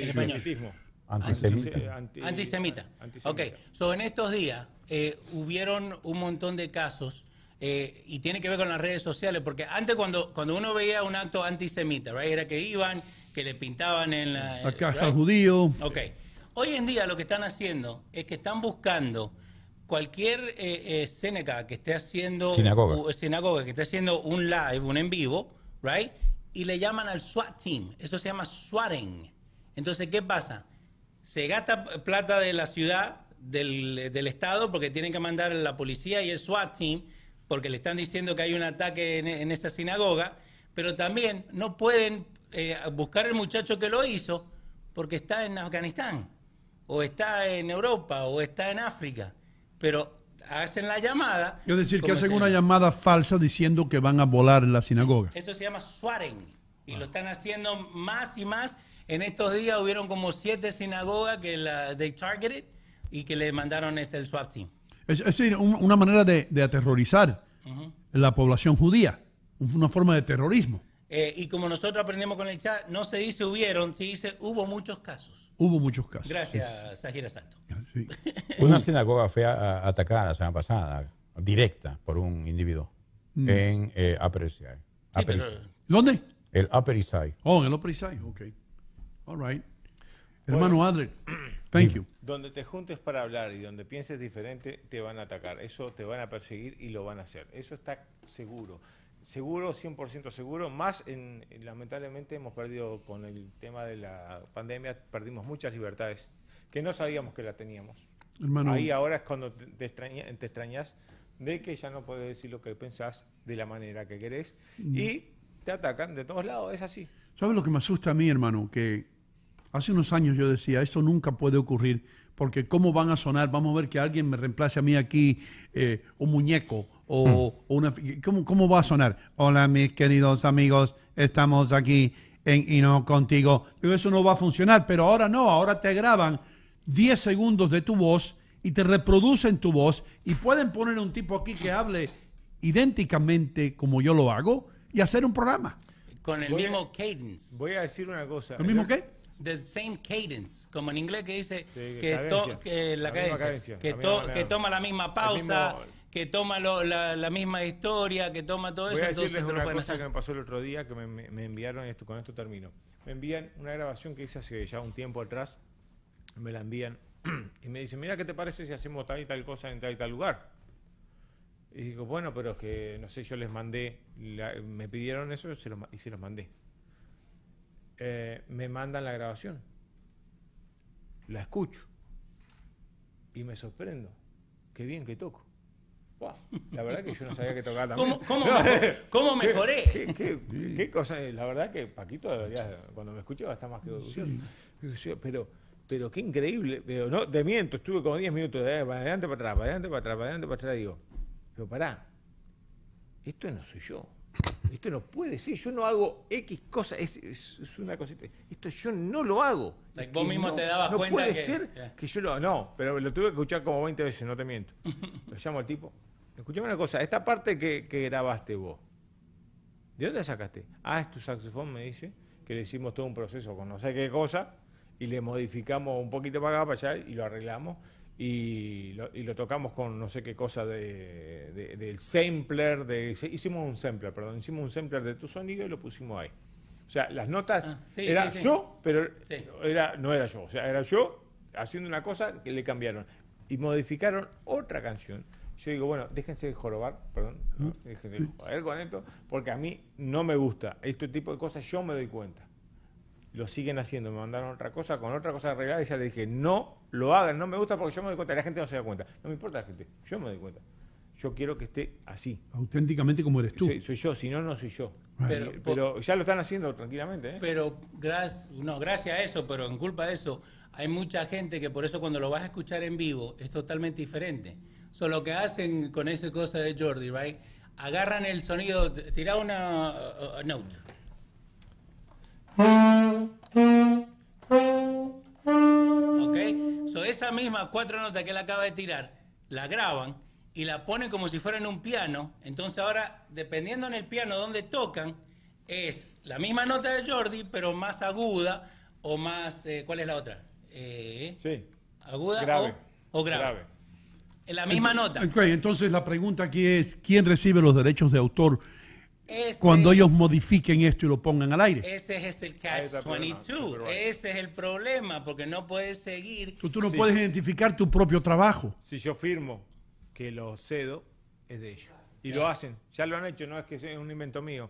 Speaker 5: Antisemita. Antisemita. Ok, so en estos días eh, hubieron un montón de casos eh, y tiene que ver con las redes sociales, porque antes cuando, cuando uno veía un acto antisemita, era que iban, que le pintaban en la... casa judío. Ok. Hoy en día lo que están haciendo es que están buscando cualquier eh, Seneca que esté haciendo... Sinagoga. que esté haciendo un live, un en vivo, right, y le llaman al SWAT team. Eso se llama SWATing. Entonces, ¿qué pasa? Se gasta plata de la ciudad del, Estado porque tienen que mandar la policía y el SWAT team porque le están diciendo que hay un ataque en, esa sinagoga, pero también no pueden eh, buscar el muchacho que lo hizo porque está en Afganistán, o está en Europa, o está en África. Pero hacen la llamada. quiero decir, que hacen una
Speaker 1: llamada falsa diciendo que van a volar la sinagoga.
Speaker 5: Eso se llama SWATing Y lo ah. están haciendo más y más. En estos días hubieron como siete sinagogas que la, they targeted y que le mandaron este, el swap team.
Speaker 1: Es, una manera de, aterrorizar la población judía, una forma de terrorismo.
Speaker 5: Eh, y como nosotros aprendimos con el chat, no se dice hubieron, se dice hubo muchos casos. Hubo muchos casos. Gracias, Sajira Santo. Ah,
Speaker 4: una sinagoga fue atacada la semana pasada, directa, por un individuo mm. en eh, Upper ¿Dónde? El Upper
Speaker 1: Oh, en el Upper East ok. All right. Hermano Adler...
Speaker 2: Donde te juntes para hablar y donde pienses diferente, te van a atacar. Eso te van a perseguir y lo van a hacer. Eso está seguro. Seguro, 100% seguro. Más, en, lamentablemente, hemos perdido con el tema de la pandemia, perdimos muchas libertades que no sabíamos que las teníamos. Hermano. Ahí ahora es cuando te, te extrañas de que ya no puedes decir lo que pensás de la manera que querés mm. y te atacan de todos lados. Es así.
Speaker 1: ¿Sabes lo que me asusta a mí, hermano? Que Hace unos años yo decía, esto nunca puede ocurrir, porque ¿cómo van a sonar? Vamos a ver que alguien me reemplace a mí aquí, eh, un muñeco, o, hmm. una... ¿cómo, va a sonar? Hola, mis queridos amigos, estamos aquí en y no contigo. Eso no va a funcionar, pero ahora no, ahora te graban 10 segundos de tu voz y te reproducen tu voz y pueden poner un tipo aquí que hable idénticamente como yo lo hago y hacer un programa.
Speaker 5: Con el mismo cadence. Voy a decir una cosa. ¿El mismo qué? the same cadence, como en inglés que dice que, toma la misma pausa, que toma la, misma historia, que toma todo eso. A decirles una cosa que me
Speaker 2: pasó el otro día que me, enviaron, esto, con esto termino, me envían una grabación que hice hace ya un tiempo atrás, me la envían y me dicen, mira, ¿qué te parece si hacemos tal y tal cosa en tal y tal lugar? Y digo, bueno, pero es que, no sé, yo les mandé, me pidieron eso y se los mandé. Eh, me mandan la grabación. La escucho. Y me sorprendo. Qué bien que toco. la verdad que yo no sabía que tocaba tan ¿Cómo, cómo, mejoré? ¿Qué, cosa? Eh, la verdad que Paquito, cuando me escuchaba, está más que orgulloso. Pero, pero qué increíble. Pero no, de miento, estuve como 10 minutos de adelante para atrás, para adelante para atrás, para adelante para atrás. Digo, pero pará, esto no soy yo. Esto no puede ser, yo no hago X cosas, es, una cosita. Esto yo no lo hago. vos mismo te dabas cuenta. puede ser que yo No, pero lo tuve que escuchar como 20 veces, no te miento. lo llamo al tipo. Escuchame una cosa, esta parte que, que grabaste vos, ¿de dónde la sacaste? Ah, es tu saxofón, me dice, que le hicimos todo un proceso con no sé qué cosa y le modificamos un poquito para acá, para allá y lo arreglamos y lo, tocamos con no sé qué cosa del sampler, de, hicimos un sampler, perdón, hicimos un sampler de tu sonido y lo pusimos ahí. O sea, las notas ah, eran yo, pero era, no era yo, o sea, era yo haciendo una cosa que le cambiaron y modificaron otra canción. Yo digo, bueno, déjense de jorobar, perdón, mm. déjense con esto, porque a mí no me gusta. Este tipo de cosas yo me doy cuenta. Lo siguen haciendo, me mandaron otra cosa, con otra cosa arreglada y ya le dije, no lo hagan. No me gusta porque yo me doy cuenta, la gente no se da cuenta. No me importa la gente, yo me doy cuenta. Yo quiero que esté así. Auténticamente como eres tú. Soy, soy yo, si no, no soy yo. Pero, ya lo están haciendo tranquilamente. ¿eh?
Speaker 5: Pero gracias, no, gracias a eso, pero en culpa de eso, hay mucha gente que por eso cuando lo vas a escuchar en vivo es totalmente diferente. Solo lo que hacen con esa cosa de Jordi, ¿verdad? Agarran el sonido, tira una uh, uh, note. esa misma cuatro notas que él acaba de tirar, la graban y la ponen como si fuera en un piano. Entonces ahora, dependiendo en el piano donde tocan, es la misma nota de Jordi, pero más aguda o más... Eh, ¿Cuál es la otra? Eh, sí. ¿Aguda O, grave? grave. la misma nota.
Speaker 1: entonces la pregunta aquí es, ¿quién recibe los derechos de autor? cuando ellos modifiquen esto y lo pongan al aire.
Speaker 5: Ese es el catch 22. Ese es el problema, porque no puedes seguir. Tú, no puedes
Speaker 1: identificar tu
Speaker 2: propio trabajo.
Speaker 5: Si yo firmo
Speaker 2: que lo cedo, es de ellos. Y lo hacen, ya lo han hecho, no es que sea un invento mío.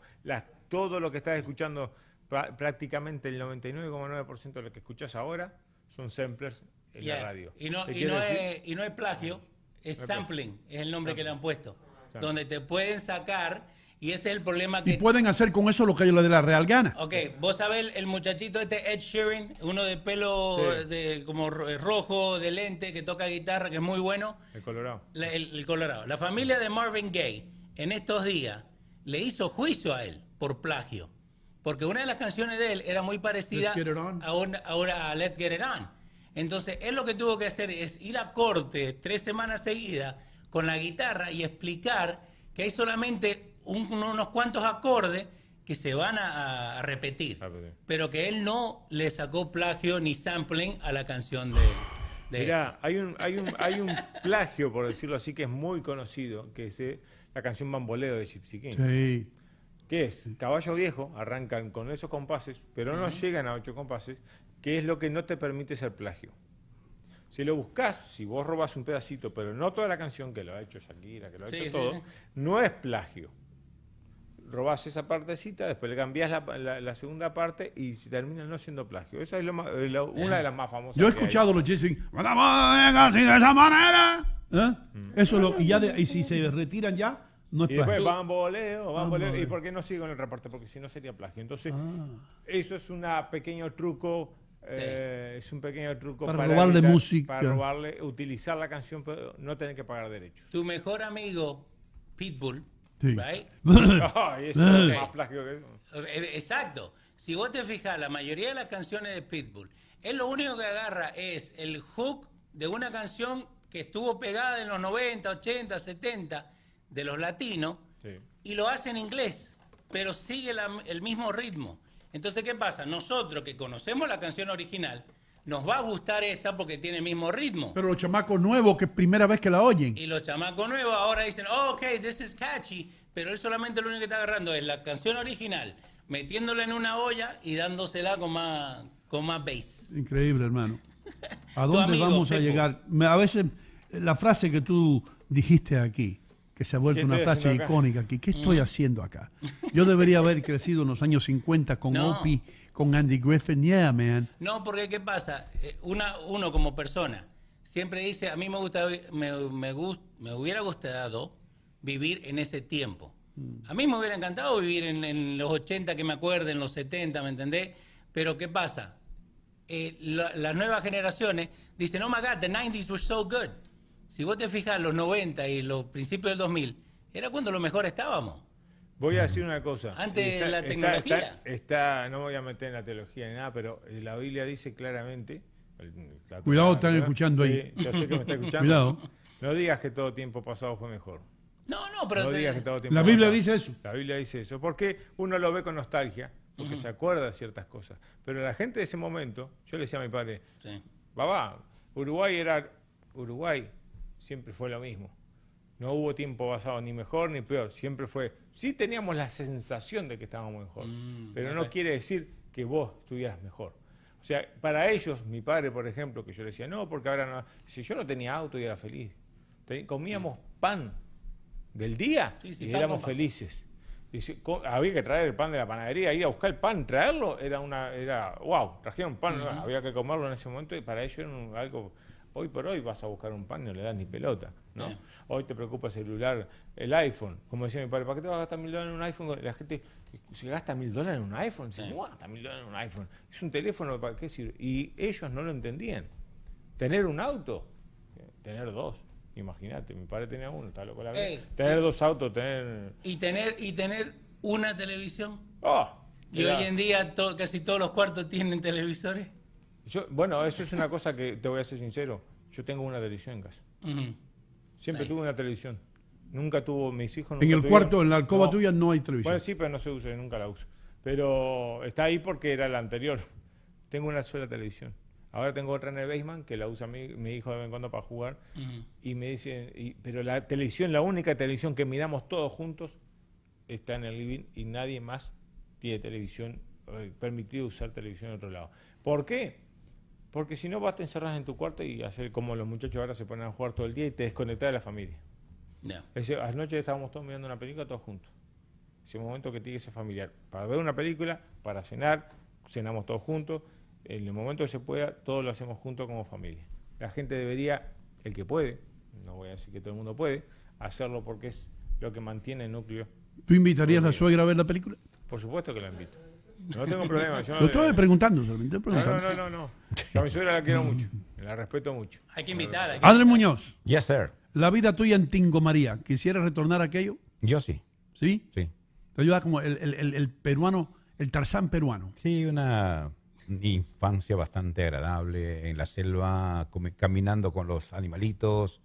Speaker 2: todo lo que estás escuchando, prácticamente el 99,9% de lo que escuchas ahora son samplers en la radio. Y no, es, plagio, es sampling, es el nombre que le han puesto. Donde te
Speaker 5: pueden sacar y ese es el problema que... Y
Speaker 1: pueden hacer con eso lo que hay le dé la real gana.
Speaker 5: Ok, vos sabés, el muchachito este Ed Sheeran, uno de pelo como eh, rojo, de lente, que toca guitarra, que es muy bueno. El Colorado. el, Colorado. La familia de Marvin Gaye, en estos días, le hizo juicio a él por plagio. Porque una de las canciones de él era muy parecida a, una, ahora a Let's Get It On. Entonces, él lo que tuvo que hacer es ir a corte tres semanas seguidas con la guitarra y explicar que hay solamente unos cuantos acordes que se van a, repetir, ah, pues pero que él no le sacó plagio ni sampling a la canción de...
Speaker 2: Mirá, hay un, plagio, por decirlo así, que es muy conocido, que es eh, la canción Bamboleo de Gypsy Kings. Sí. es? Caballo viejo, arrancan con esos compases, pero no llegan a ocho compases, que es lo que no te permite ser plagio. Si lo buscas, si vos robas un pedacito, pero no toda la canción que lo ha hecho Shakira, que lo ha hecho todo, no es plagio robás esa partecita, después le cambiás la, la, segunda parte y si termina no siendo plagio. Esa es una de las más famosas. Yo he escuchado
Speaker 1: los jazz así de esa manera. ¿eh? Mm. Eso lo y ya y si se retiran ya no es y plagio. Después, van
Speaker 2: bamboleo. ¿Y por qué no sigo en el reporte? Porque si no sería plagio. Entonces, ah. eso es un pequeño truco eh, es un pequeño truco para, robarle música. Para robarle, utilizar la canción, pero no tener que pagar derechos.
Speaker 5: Tu mejor amigo, Pitbull, Exacto. Si vos te fijas, la mayoría de las canciones de Pitbull, él lo único que agarra es el hook de una canción que estuvo pegada en los 90, 80, 70 de los latinos y lo hace en inglés, pero sigue el mismo ritmo. Entonces, ¿qué pasa? Nosotros que conocemos la canción original, nos va a gustar esta porque tiene el mismo ritmo.
Speaker 1: Pero los chamacos nuevos, que es primera vez que la oyen.
Speaker 5: Y los chamacos nuevos ahora dicen, oh, ok, this is catchy, pero él solamente lo único que está agarrando es la canción original, metiéndola en una olla y dándosela con más, con más bass.
Speaker 1: Increíble, hermano. ¿A dónde vamos a llegar? A veces, la frase que tú dijiste aquí, que se ha vuelto una frase icónica aquí, ¿qué mm. estoy haciendo acá? Yo debería haber crecido en los años 50 con OPI con Andy Griffin, yeah, man.
Speaker 5: No, porque ¿qué pasa? Eh, una, uno como persona siempre dice, a mí me, gusta, me, me hubiera gustado vivir en ese tiempo. Mm. A mí me hubiera encantado vivir en, los 80 que me acuerdo, en los 70, ¿me entendés? Pero ¿qué pasa? Eh, las nuevas generaciones dicen, oh my God, the 90s were so good. Si vos te fijas, los 90 y los principios del 2000, era cuando lo mejor estábamos. Voy a decir
Speaker 2: una cosa. Antes la tecnología. Está, no voy a meter en la teología ni nada, pero eh, la Biblia dice claramente. Cuidado, están escuchando ahí. sé que me está escuchando. No digas que todo tiempo pasado fue mejor. No, no, pero. La Biblia dice eso. La Biblia dice eso. Porque uno lo ve con nostalgia, porque se acuerda de ciertas cosas. Pero la gente de ese momento, yo le decía a mi padre, sí. Uruguay era. Uruguay siempre fue lo mismo. No hubo tiempo pasado ni mejor ni peor. Siempre fue. Sí teníamos la sensación de que estábamos mejor, mm, pero no quiere decir que vos estuvieras mejor. O sea, para ellos, mi padre, por ejemplo, que yo le decía, no, porque ahora no. Si yo no tenía auto y era feliz. comíamos pan del día y éramos felices. había que traer el pan de la panadería, ir a buscar el pan, traerlo, era una. era Wow, trajeron pan, había que comerlo en ese momento y para ellos era algo Hoy por hoy vas a buscar un pan y no le das ni pelota, ¿no? Eh. Hoy te preocupa el celular, el iPhone. Como decía mi padre, ¿para qué te vas a gastar mil dólares en un iPhone? La gente se gasta mil dólares en un iPhone, se gasta mil dólares en un iPhone. Es un teléfono, ¿para qué sirve? Y ellos no lo entendían. Tener un auto, eh, tener dos. Imagínate, mi padre tenía uno, está loco la vida. tener dos autos, tener... Y
Speaker 5: tener, y tener una televisión. Oh, y hoy en día casi todos los cuartos tienen televisores bueno, eso es una cosa que te voy a ser sincero. Yo
Speaker 2: tengo una televisión en casa. Siempre tuve una televisión. Nunca tuvo mis hijos. en el cuarto, en la alcoba tuya no hay televisión. Bueno, sí, pero no se usa, nunca la uso. Pero está ahí porque era la anterior. Tengo una sola televisión. Ahora tengo otra en el basement que la usa mi, hijo de vez en cuando para jugar. Y me dice, pero la televisión, la única televisión que miramos todos juntos, está en el living y nadie más tiene televisión, eh, permitido usar televisión en otro lado. ¿Por qué? Porque si no, vas, te encerrar en tu cuarto y hacer como los muchachos ahora se ponen a jugar todo el día y te desconectas de la familia. Yeah. Ese, anoche estábamos todos mirando una película todos juntos. Ese momento que tiene ese familiar. Para ver una película, para cenar, cenamos todos juntos. En el momento que se pueda, todos lo hacemos juntos como familia. La gente debería, el que puede, no voy a decir que todo el mundo puede, hacerlo porque es lo que mantiene el núcleo.
Speaker 1: ¿Tú invitarías a la suegra a ver la película?
Speaker 2: Por supuesto que la invito. No tengo problema. Yo Lo estoy eh, preguntando solamente. No, no, no, no. no. A mi suegra la quiero mucho. La respeto mucho. Hay que invitar. a André
Speaker 1: Muñoz. Yes, sir. La vida tuya en Tingo María. ¿Quisieras retornar a aquello? Yo sí. ¿Sí? Sí. Te ayuda como el, el, el, el, peruano, el Tarzán peruano. Sí,
Speaker 4: una infancia bastante agradable en la selva, caminando con los animalitos,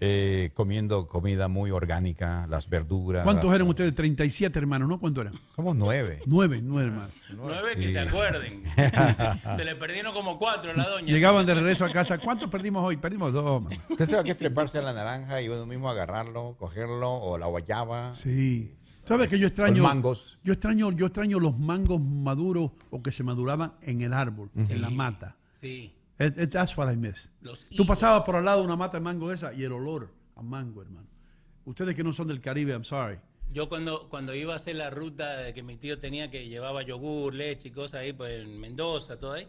Speaker 4: eh, comiendo comida muy orgánica, las verduras. ¿Cuántos
Speaker 1: eran ustedes? 37 hermanos, ¿no? ¿Cuántos eran? Somos nueve. Nueve, nueve hermanos. Nueve que se acuerden. se le perdieron como cuatro a la doña. Llegaban de regreso a casa. ¿Cuántos perdimos hoy? Perdimos dos. Usted que
Speaker 4: a la naranja y uno mismo agarrarlo, cogerlo, o la guayaba.
Speaker 1: Sí. ¿Sabes que yo extraño? Los Mangos. Yo extraño, yo extraño los mangos maduros o que se maduraban en el árbol, en la mata. Sí it, that's what I miss. Tú pasabas por al lado una mata de mango esa y el olor a mango, hermano. Ustedes que no son del Caribe, I'm sorry.
Speaker 5: Yo cuando, cuando iba a hacer la ruta que mi tío tenía que llevaba yogur, leche y cosas ahí, pues en Mendoza, todo ahí,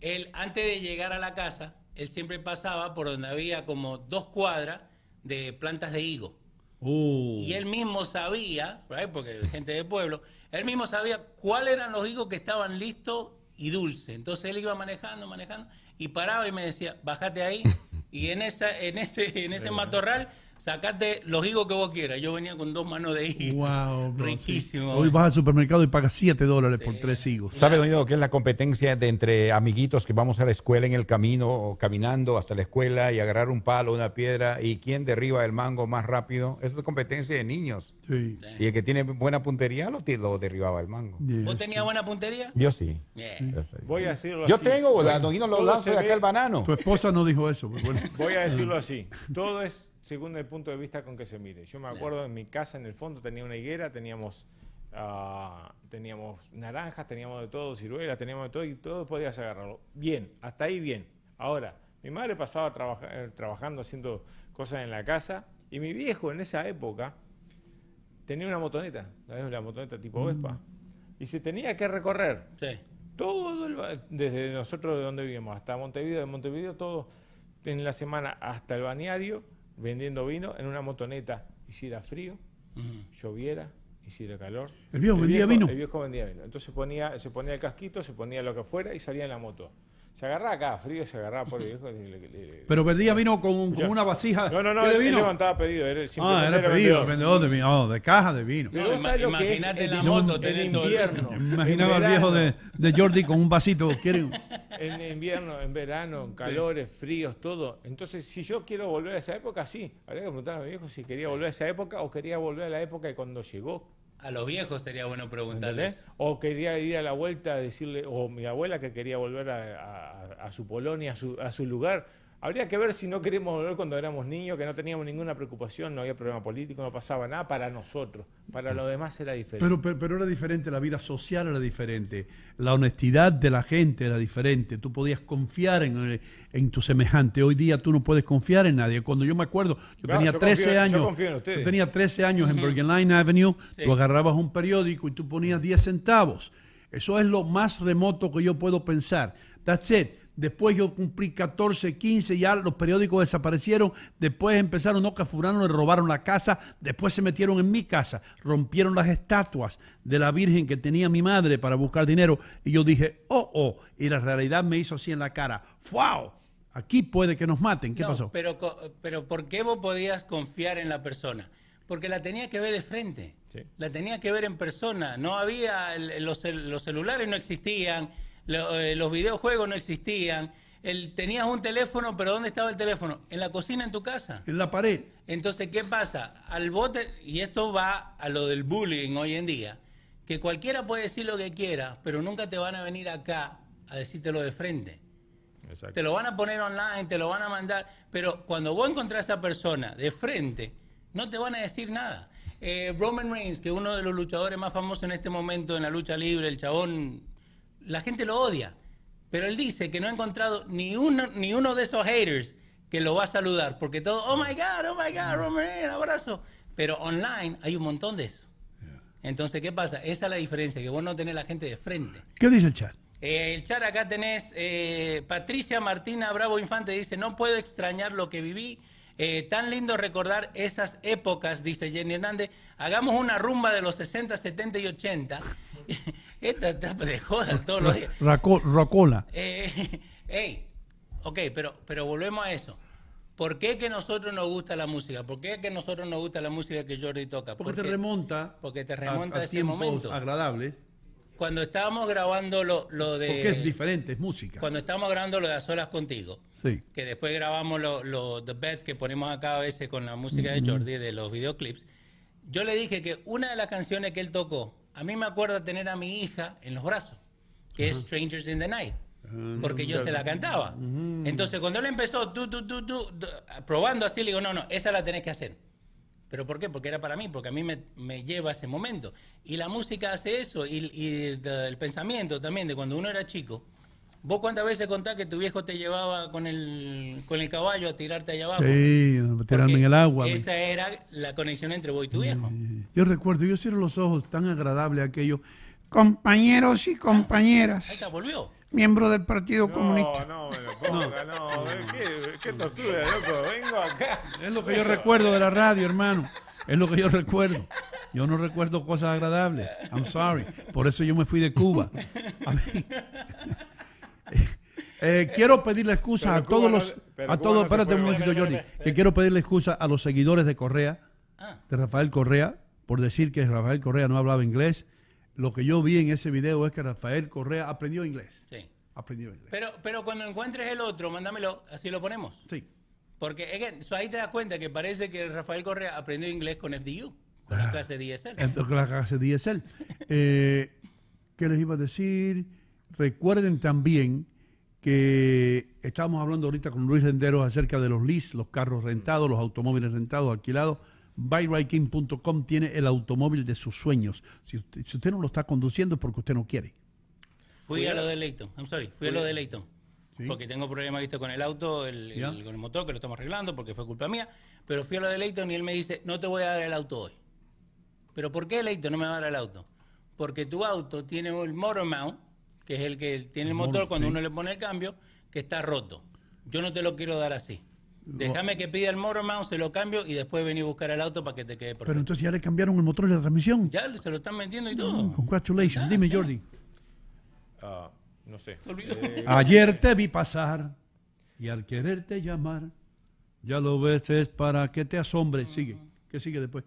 Speaker 5: él antes de llegar a la casa, él siempre pasaba por donde había como dos cuadras de plantas de higo.
Speaker 1: Oh. Y él
Speaker 5: mismo sabía, right, porque gente de pueblo, él mismo sabía cuáles eran los higos que estaban listos y dulces. Entonces él iba manejando, manejando y paraba y me decía, bájate ahí. Y en, esa, en ese, en ese matorral sacate los higos que vos quieras. Yo venía con dos manos de higos. Wow, Riquísimo. Hoy eh. vas
Speaker 1: al supermercado y pagas 7 dólares por tres higos. ¿Sabe,
Speaker 4: Donido, que es la competencia de entre amiguitos que vamos a la escuela en el camino, caminando hasta la escuela y agarrar un palo, una piedra y quién derriba el mango más rápido? Eso es competencia de niños. Sí. Y el que tiene buena puntería lo, derribaba el mango. ¿Vos tenías buena puntería? Yo sí.
Speaker 2: Voy a decirlo Yo tengo, lo lanzo de aquel banano. Tu esposa
Speaker 1: no dijo eso. Voy a decirlo así.
Speaker 2: Todo es según el punto de vista con que se mire. Yo me acuerdo en mi casa, en el fondo, tenía una higuera, teníamos, ah, teníamos naranjas, teníamos de todo, ciruelas, teníamos de todo, y todo podías agarrarlo. Bien, hasta ahí bien. Ahora, mi madre pasaba eh, trabajando, haciendo cosas en la casa, y mi viejo en esa época tenía una motoneta, La motoneta tipo mm. Vespa, y se tenía que recorrer. Todo, desde nosotros de donde vivimos hasta Montevideo, de Montevideo todo en la semana hasta el bañario vendiendo vino en una motoneta, hiciera frío, lloviera, hiciera calor. ¿El viejo el vendía vino? El viejo vendía vino. Entonces ponía, se ponía el casquito, se ponía lo que fuera y salía en la moto. Se agarraba acá, frío, se agarraba por el viejo. Pero
Speaker 1: perdía vino con, con una
Speaker 2: vasija. No, no,
Speaker 1: no, él, vino? levantaba
Speaker 5: pedido. Era, ah, era, pedido, vendedor de
Speaker 1: vino, oh, de caja de vino.
Speaker 5: Pero el, la moto, teniendo... invierno. Imaginaba al viejo de,
Speaker 1: de, Jordi con un vasito.
Speaker 2: En invierno, en verano, en calores, fríos, todo. Entonces, si yo quiero volver a esa época, sí. Habría que preguntar a mi viejo si quería volver a esa época o quería volver a la época de cuando llegó
Speaker 5: a los viejos sería bueno preguntarles.
Speaker 2: O quería ir a la vuelta a decirle, o mi abuela que quería volver a, su Polonia, a su, a su lugar, Habría que ver si no queremos volver cuando éramos niños, que no teníamos ninguna preocupación, no había problema político, no pasaba nada para nosotros. Para los demás era diferente.
Speaker 1: Pero, pero, era diferente, la vida social era diferente, la honestidad de la gente era diferente. Tú podías confiar en, eh, tu semejante. Hoy día tú no puedes confiar en nadie. Cuando yo me acuerdo, yo tenía 13 años. Yo en tenía 13 años en Bergen Line Avenue, tú agarrabas un periódico y tú ponías 10 centavos. Eso es lo más remoto que yo puedo pensar. That's it Después yo cumplí 14, 15, ya los periódicos desaparecieron. Después empezaron, no, a le robaron la casa. Después se metieron en mi casa, rompieron las estatuas de la Virgen que tenía mi madre para buscar dinero. Y yo dije, oh, oh. Y la realidad me hizo así en la cara, ¡wow! Aquí puede que nos maten. ¿Qué pasó?
Speaker 5: Pero, pero ¿por qué vos podías confiar en la persona? Porque la tenía que ver de frente. La tenía que ver en persona. No había, los celulares no existían eh, los videojuegos no existían. tenías un teléfono, pero ¿dónde estaba el teléfono? En la cocina, en tu casa. En la pared. Entonces, ¿qué pasa? Al bote, y esto va a lo del bullying hoy en día, que cualquiera puede decir lo que quiera, pero nunca te van a venir acá a decírtelo de frente. Exacto. Te lo van a poner online, te lo van a mandar, pero cuando vos encontrás a esa persona de frente, no te van a decir nada. Eh, Roman Reigns, que es uno de los luchadores más famosos en este momento en la lucha libre, el chabón la gente lo odia. Pero él dice que no ha encontrado ni uno, ni uno de esos haters que lo va a saludar, porque todo, oh my God, oh my God, oh abrazo. Pero online hay un montón de eso. Entonces, ¿qué pasa? Esa es la diferencia, que vos no tenés la gente de frente. ¿Qué dice el chat? Eh, el chat acá tenés, eh, Patricia Martina Bravo Infante dice, no puedo extrañar lo que viví. Eh, tan lindo recordar esas épocas, dice Jenny Hernández. Hagamos una rumba de los 60, 70 y 80. Esta etapa de joda todos los días. rocola. Eh, eh, ok, pero, pero volvemos a eso. ¿Por qué que nosotros nos gusta la música? ¿Por qué que nosotros nos gusta la música que Jordi toca? Porque, te remonta. Porque te remonta a, ese momento. agradable. Cuando estábamos grabando lo, lo, de. Porque es diferente,
Speaker 1: es música. Cuando
Speaker 5: estábamos grabando lo de A Solas Contigo. Sí. Que después grabamos los lo, The Beds que ponemos acá a veces con la música de Jordi, de los videoclips. Yo le dije que una de las canciones que él tocó a mí me acuerdo tener a mi hija en los brazos, que es Strangers in the Night, ah, porque yo se la cantaba. Mm. Entonces, cuando él empezó, tú, tú, tú, tú, probando así, le digo, no, no, esa la tenés que hacer. ¿Pero por qué? Porque era para mí, porque a mí me, me lleva ese momento. Y la música hace eso, y, el pensamiento también de cuando uno era chico ¿Vos cuántas veces contás que tu viejo te llevaba con el, caballo a tirarte allá abajo?
Speaker 1: Sí, tirarme en el agua. Esa
Speaker 5: era la conexión entre vos y tu viejo.
Speaker 1: Yo recuerdo, yo cierro los ojos, tan agradable aquello. Compañeros y compañeras. Ahí está, volvió.
Speaker 2: Miembro del Partido Comunista. No, no, ¿Qué, qué tortura, loco. Vengo acá. Es lo que yo
Speaker 1: recuerdo de la radio, hermano. Es lo que yo recuerdo. Yo no recuerdo cosas agradables. I'm sorry. Por eso yo me fui de Cuba. A Eh, quiero pedirle excusa a todos los. a todos, un Johnny. que quiero pedirle excusa a los seguidores de Correa, ah. de Rafael Correa, por decir que Rafael Correa no hablaba inglés. Lo que yo vi en ese video es que Rafael Correa
Speaker 5: aprendió inglés. Sí. Aprendió inglés. Pero, pero cuando encuentres el otro, mándamelo, así lo ponemos. Sí. Porque ahí te das cuenta que parece que Rafael Correa aprendió inglés con FDU, con la ah. clase DSL.
Speaker 1: Entonces, con la clase DSL. Eh, ¿Qué les iba a decir? Recuerden también que estábamos hablando ahorita con Luis Renderos acerca de los lease, los carros rentados, los automóviles rentados, alquilados. BuyRiking.com tiene el automóvil de sus sueños. Si usted, no lo está conduciendo es porque usted no quiere.
Speaker 5: Fui a lo de Leighton, I'm sorry, fui a lo de Leighton. Porque tengo problemas con el auto, con el motor, que lo estamos arreglando porque fue culpa mía. Pero fui a lo de Leighton y él me dice, no te voy a dar el auto hoy. ¿Pero por qué Leighton no me va a dar el auto? Porque tu auto tiene el motor mount, que es el que tiene el motor cuando uno le pone el cambio, que está roto. Yo no te lo quiero dar así. Déjame que pida el motor se lo cambio y después vení a buscar el auto para que te quede perfecto. Pero
Speaker 1: entonces ya le cambiaron el motor y la transmisión.
Speaker 5: Ya se lo están metiendo y mm, todo. congratulations. Dime, Jordi. Ah, no sé. Eh, Ayer
Speaker 1: te vi pasar
Speaker 5: y al quererte llamar,
Speaker 1: ya lo ves, es para que te asombre. Sigue. que sigue después?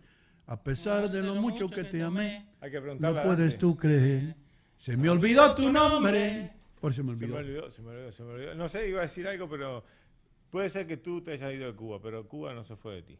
Speaker 1: A pesar de
Speaker 2: lo mucho que te amé, no puedes tú
Speaker 1: creer se me olvidó tu nombre. Por se me olvidó. Se me
Speaker 2: olvidó, se me olvidó, No sé, iba a decir algo, pero puede ser que tú te hayas ido de Cuba, pero Cuba no se fue de ti.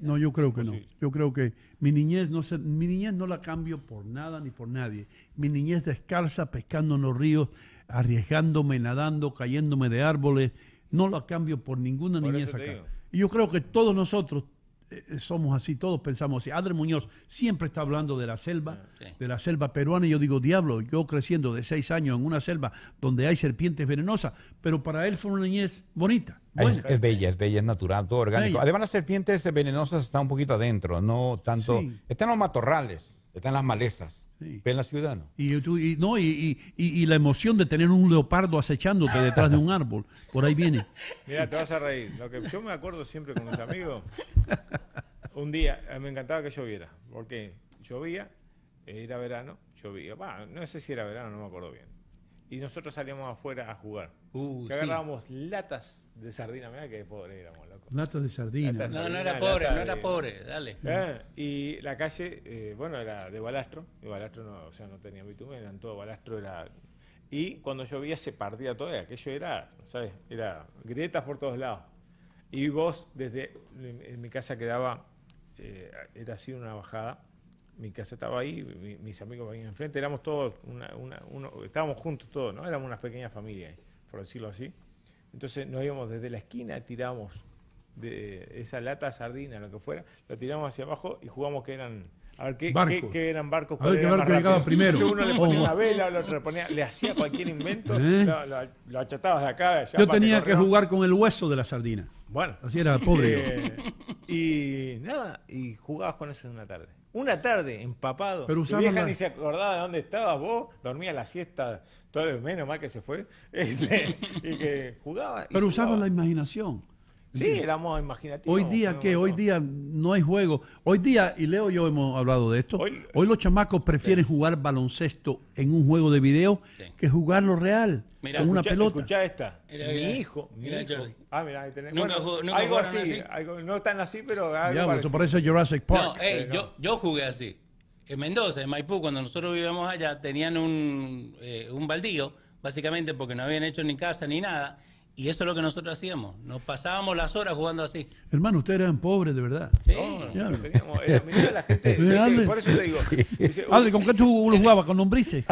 Speaker 2: no, yo creo que no.
Speaker 1: Yo creo que mi niñez no mi niñez no la cambio por nada ni por nadie. Mi niñez descalza, pescando en los ríos, arriesgándome, nadando, cayéndome de árboles. No la cambio por ninguna niñez acá. Y yo creo que todos nosotros, eh, eh, somos así, todos pensamos así. Adre Muñoz siempre está hablando de la selva, ah, de la selva peruana, y yo digo, diablo, yo creciendo de seis años en una selva donde hay serpientes venenosas, pero para él fue una niñez bonita. Es,
Speaker 4: bella, es bella, es natural, todo orgánico. Además, las serpientes venenosas están un poquito adentro, no tanto. Están los matorrales, están las malezas. Sí.
Speaker 1: la ciudadano. Y, y no, y, y, y, la emoción de tener un leopardo acechándote detrás de un árbol. Por ahí viene.
Speaker 2: Mira, te vas a reír. Lo que yo me acuerdo siempre con mis amigos, un día me encantaba que lloviera, porque llovía, era verano, llovía. no sé si era verano, no me acuerdo bien y nosotros salíamos afuera a jugar.
Speaker 5: Uh, agarrábamos
Speaker 2: latas de sardina, mira que pobre éramos, loco. Latas de sardina. no, no era pobre, no era pobre, dale. ¿Eh? Y la calle, eh, bueno, era de balastro, y balastro no, o sea, no tenía bitumen, eran todo balastro, era... Y cuando llovía se partía todo, aquello era, ¿sabes? Era grietas por todos lados. Y vos, desde, mi casa quedaba, eh, era así una bajada, mi casa estaba ahí, mis amigos venían enfrente, éramos todos, una, uno, estábamos juntos todos, ¿no? Éramos una pequeña familia, por decirlo así. Entonces nos íbamos desde la esquina, tiramos de esa lata, sardina, lo que fuera, lo tiramos hacia abajo y jugamos que eran... A ver qué, eran barcos. A ver qué barco llegaba primero. uno le ponía una oh. vela, el otro le ponía, le hacía cualquier invento, ¿Eh? lo, achatabas de acá. allá, Yo tenía que, jugar
Speaker 1: con el hueso de la sardina.
Speaker 2: Bueno. Así era, pobre. Eh, y nada, y jugabas con eso en una tarde. Una tarde, empapado. Pero vieja ni se acordaba de dónde estabas vos, dormía la siesta, todo el menos mal que se fue, y que jugaba. Pero usabas
Speaker 1: la imaginación.
Speaker 2: Sí, éramos imaginativos. Hoy día, que ¿qué? Hoy
Speaker 1: día no hay juego. Hoy día, y Leo y yo hemos hablado de esto, hoy, los chamacos prefieren jugar baloncesto en un juego de video
Speaker 2: que jugarlo real con una pelota. Escucha esta. mi hijo, Ah, mira, ahí algo así, no tan así, pero algo ya, Por parece Jurassic Park.
Speaker 5: No, yo, jugué así. En Mendoza, en Maipú, cuando nosotros vivíamos allá, tenían un, eh, un baldío, básicamente porque no habían hecho ni casa ni nada y eso es lo que nosotros hacíamos. Nos pasábamos las horas jugando así.
Speaker 1: Hermano, ustedes eran pobres, de verdad. Sí, no, teníamos. Eh, la gente. por eso te digo. Adri, ¿con qué tú lo jugabas? ¿Con lombrices?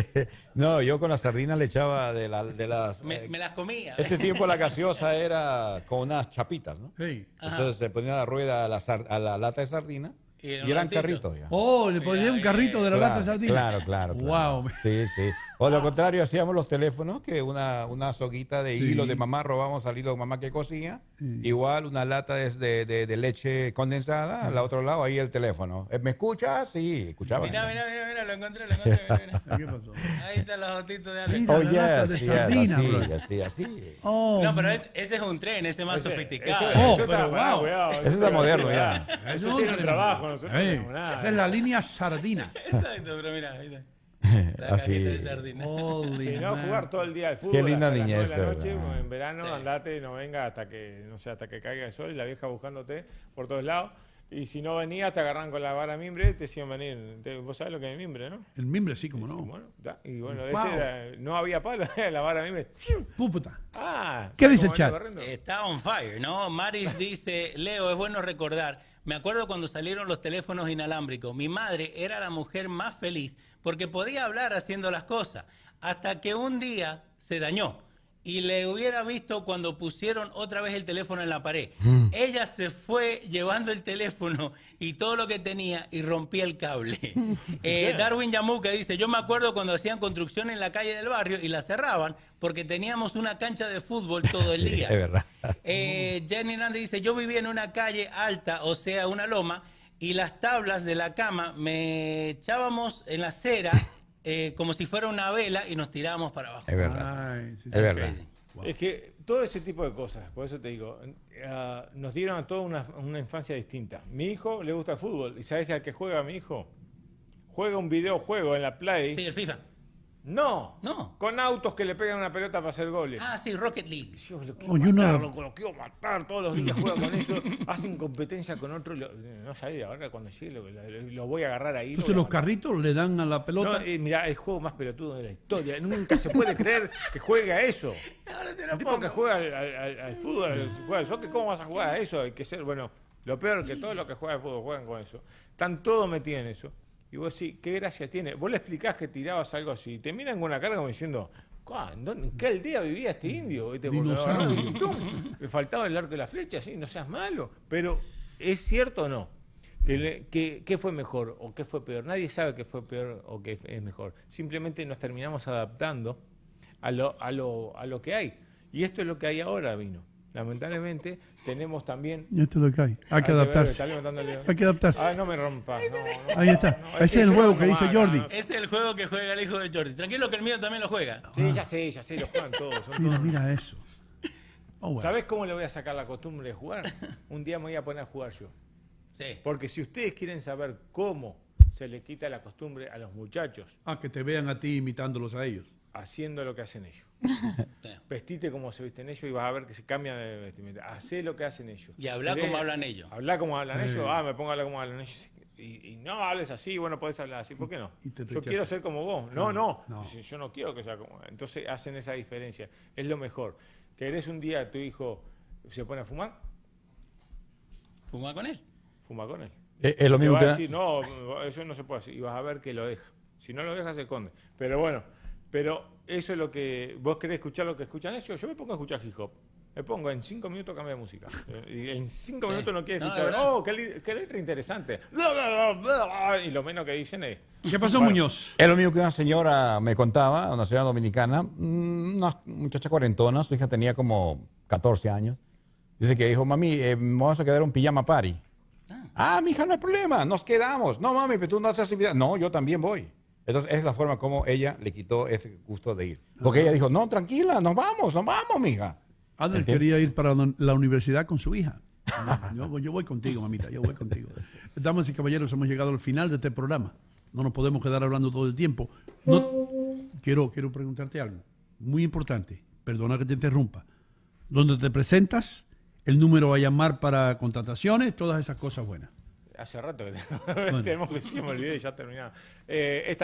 Speaker 1: no, yo con
Speaker 4: las sardinas le echaba de, las.
Speaker 5: Eh, me, las comía. Ese
Speaker 4: tiempo la gaseosa era con unas chapitas, ¿no? Sí. Entonces se ponía la rueda a la, lata de sardina. Y, eran carritos. Ya. Oh, le ponía un carrito de la lata de sardina. Claro, claro, claro. Wow. Sí, sí. O de lo contrario, hacíamos los teléfonos, que una, una soguita de hilo de mamá, robamos al hilo de mamá que cocía. Igual una lata de, de, de, leche condensada, al otro lado, ahí el teléfono. Eh, ¿Me escuchas? Sí, escuchaba. Mira, mira,
Speaker 5: mira, mira, lo encontré, lo encontré. Mira. ¿Qué pasó? Ahí está los otitos de Alex. Oh, yes, yes, sardina, así, así, así, oh, no, pero ese es un tren, ese más sofisticado. Eso, oh, está, wow. está, moderno ya. Eso tiene trabajo, nosotros no sé.
Speaker 2: nada. Esa es la línea
Speaker 1: sardina.
Speaker 2: Exacto, pero mira, ahí Así. si no, jugar todo el día al fútbol. Qué linda niñez. en verano, andate y no venga hasta que, no sé, hasta que caiga el sol y la vieja buscándote por todos lados. Y si no venía te agarran con la vara mimbre, te decían venir. vos sabés lo que es mimbre, ¿no?
Speaker 1: El mimbre, sí, como no. bueno, y bueno, ese era,
Speaker 5: no había palo, la vara mimbre. ¡Púputa! Ah, ¿Qué dice el chat? Está on fire, ¿no? Maris dice, Leo, es bueno recordar. Me acuerdo cuando salieron los teléfonos inalámbricos. Mi madre era la mujer más feliz porque podía hablar haciendo las cosas, hasta que un día se dañó y le hubiera visto cuando pusieron otra vez el teléfono en la pared. Mm. Ella se fue llevando el teléfono y todo lo que tenía y rompía el cable. eh, Darwin Yamuka dice, yo me acuerdo cuando hacían construcción en la calle del barrio y la cerraban porque teníamos una cancha de fútbol todo el día. Es verdad. Eh, Jenny Hernández dice, yo vivía en una calle alta, o sea, una loma, y las tablas de la cama me echábamos en la acera eh, como si fuera una vela y nos tirábamos para abajo.
Speaker 2: Es verdad. es, verdad. Es que todo ese tipo de cosas, por eso te digo, eh, nos dieron a todos una, infancia distinta. Mi hijo le gusta fútbol y ¿sabes a que juega mi hijo? Juega un videojuego en la Play. Sí, el FIFA no, Con autos que le pegan una pelota para hacer goles. Ah, sí,
Speaker 5: Rocket League. Yo lo quiero, matar, lo, quiero matar,
Speaker 2: todos los días juega con eso. Hacen competencia con otro. Lo, no sabía, ahora cuando llegue lo, voy a agarrar ahí. Entonces los
Speaker 1: carritos le dan a la pelota. No,
Speaker 2: eh, mira, el juego más pelotudo de la historia. Nunca se puede creer que juegue a eso. Ahora el tipo que juega al, fútbol, juega ¿cómo vas a jugar a eso? Hay que ser, bueno, lo peor que todos los que juegan al fútbol juegan con eso. Están todos metidos en eso. Y vos decís, ¿qué gracia tiene? Vos le explicás que tirabas algo así. Y te miran con una cara como diciendo, ¿en qué día vivía este indio? Este Le faltaba el arco de la flecha, así, no seas malo. Pero, ¿es cierto o no? ¿Qué, fue mejor o qué fue peor? Nadie sabe qué fue peor o qué es mejor. Simplemente nos terminamos adaptando a lo, a lo que hay. Y esto es lo que hay ahora, vino. Lamentablemente tenemos también... esto es lo que hay. Hay que adaptarse. Hay que adaptarse. Ah, no me rompas.
Speaker 1: Ahí está. Ese es el juego que dice Jordi. Ese
Speaker 5: es el juego que juega el hijo de Jordi. Tranquilo que el mío también lo juega. Sí, ya sé, ya sé, lo juegan todos.
Speaker 1: mira, mira eso. Oh,
Speaker 5: ¿Sabés cómo le voy a sacar la
Speaker 2: costumbre de jugar? Un día me voy a poner a jugar yo. Sí. Porque si ustedes quieren saber cómo se le quita la costumbre a los muchachos.
Speaker 1: Ah, que te vean a ti imitándolos a ellos
Speaker 2: haciendo lo que hacen ellos. Vestite como se visten ellos y vas a ver que se cambia de vestimenta. Hacé lo que hacen ellos. Y habla como hablan ellos. Habla como hablan ellos. Ah, me pongo a hablar como hablan ellos. Y, no hables así, bueno, podés hablar así. ¿Por qué no? Yo quiero ser como vos. No, no, Yo no quiero que sea como. Entonces hacen esa diferencia. Es lo mejor. ¿Querés un día tu hijo se pone a fumar? Fuma con él. Fuma con él. Es, lo mismo no, eso no se puede hacer. Y vas a ver que lo deja. Si no lo deja, se esconde. Pero bueno. Pero eso es lo que vos querés escuchar lo que escuchan eso? Yo me pongo a escuchar hip hop. Me pongo en cinco minutos cambia de música. Y en cinco minutos no quieres escuchar. oh, qué, letra interesante. Y lo menos que dicen es. ¿Qué pasó,
Speaker 4: Muñoz? Es lo mismo que una señora me contaba, una señora dominicana, mm, una muchacha cuarentona, su hija tenía como 14 años. Dice que dijo, mami, eh, vamos a quedar un pijama party. Ah. ah mi hija no hay problema, nos quedamos. No, mami, pero tú no haces actividad. No, yo también voy. Entonces, esa es la forma como ella le quitó ese gusto de
Speaker 1: ir. Porque ella dijo, no, tranquila, nos vamos, nos vamos, mija. Adel quería ir para la universidad con su hija. Yo, voy contigo, mamita, yo voy contigo. Damas y caballeros, hemos llegado al final de este programa. No nos podemos quedar hablando todo el tiempo. No, quiero, quiero preguntarte algo muy importante. Perdona que te interrumpa. Donde te presentas, el número a llamar para contrataciones, todas esas cosas buenas
Speaker 2: hace rato que tenemos que me olvidé, ya terminaba. Eh,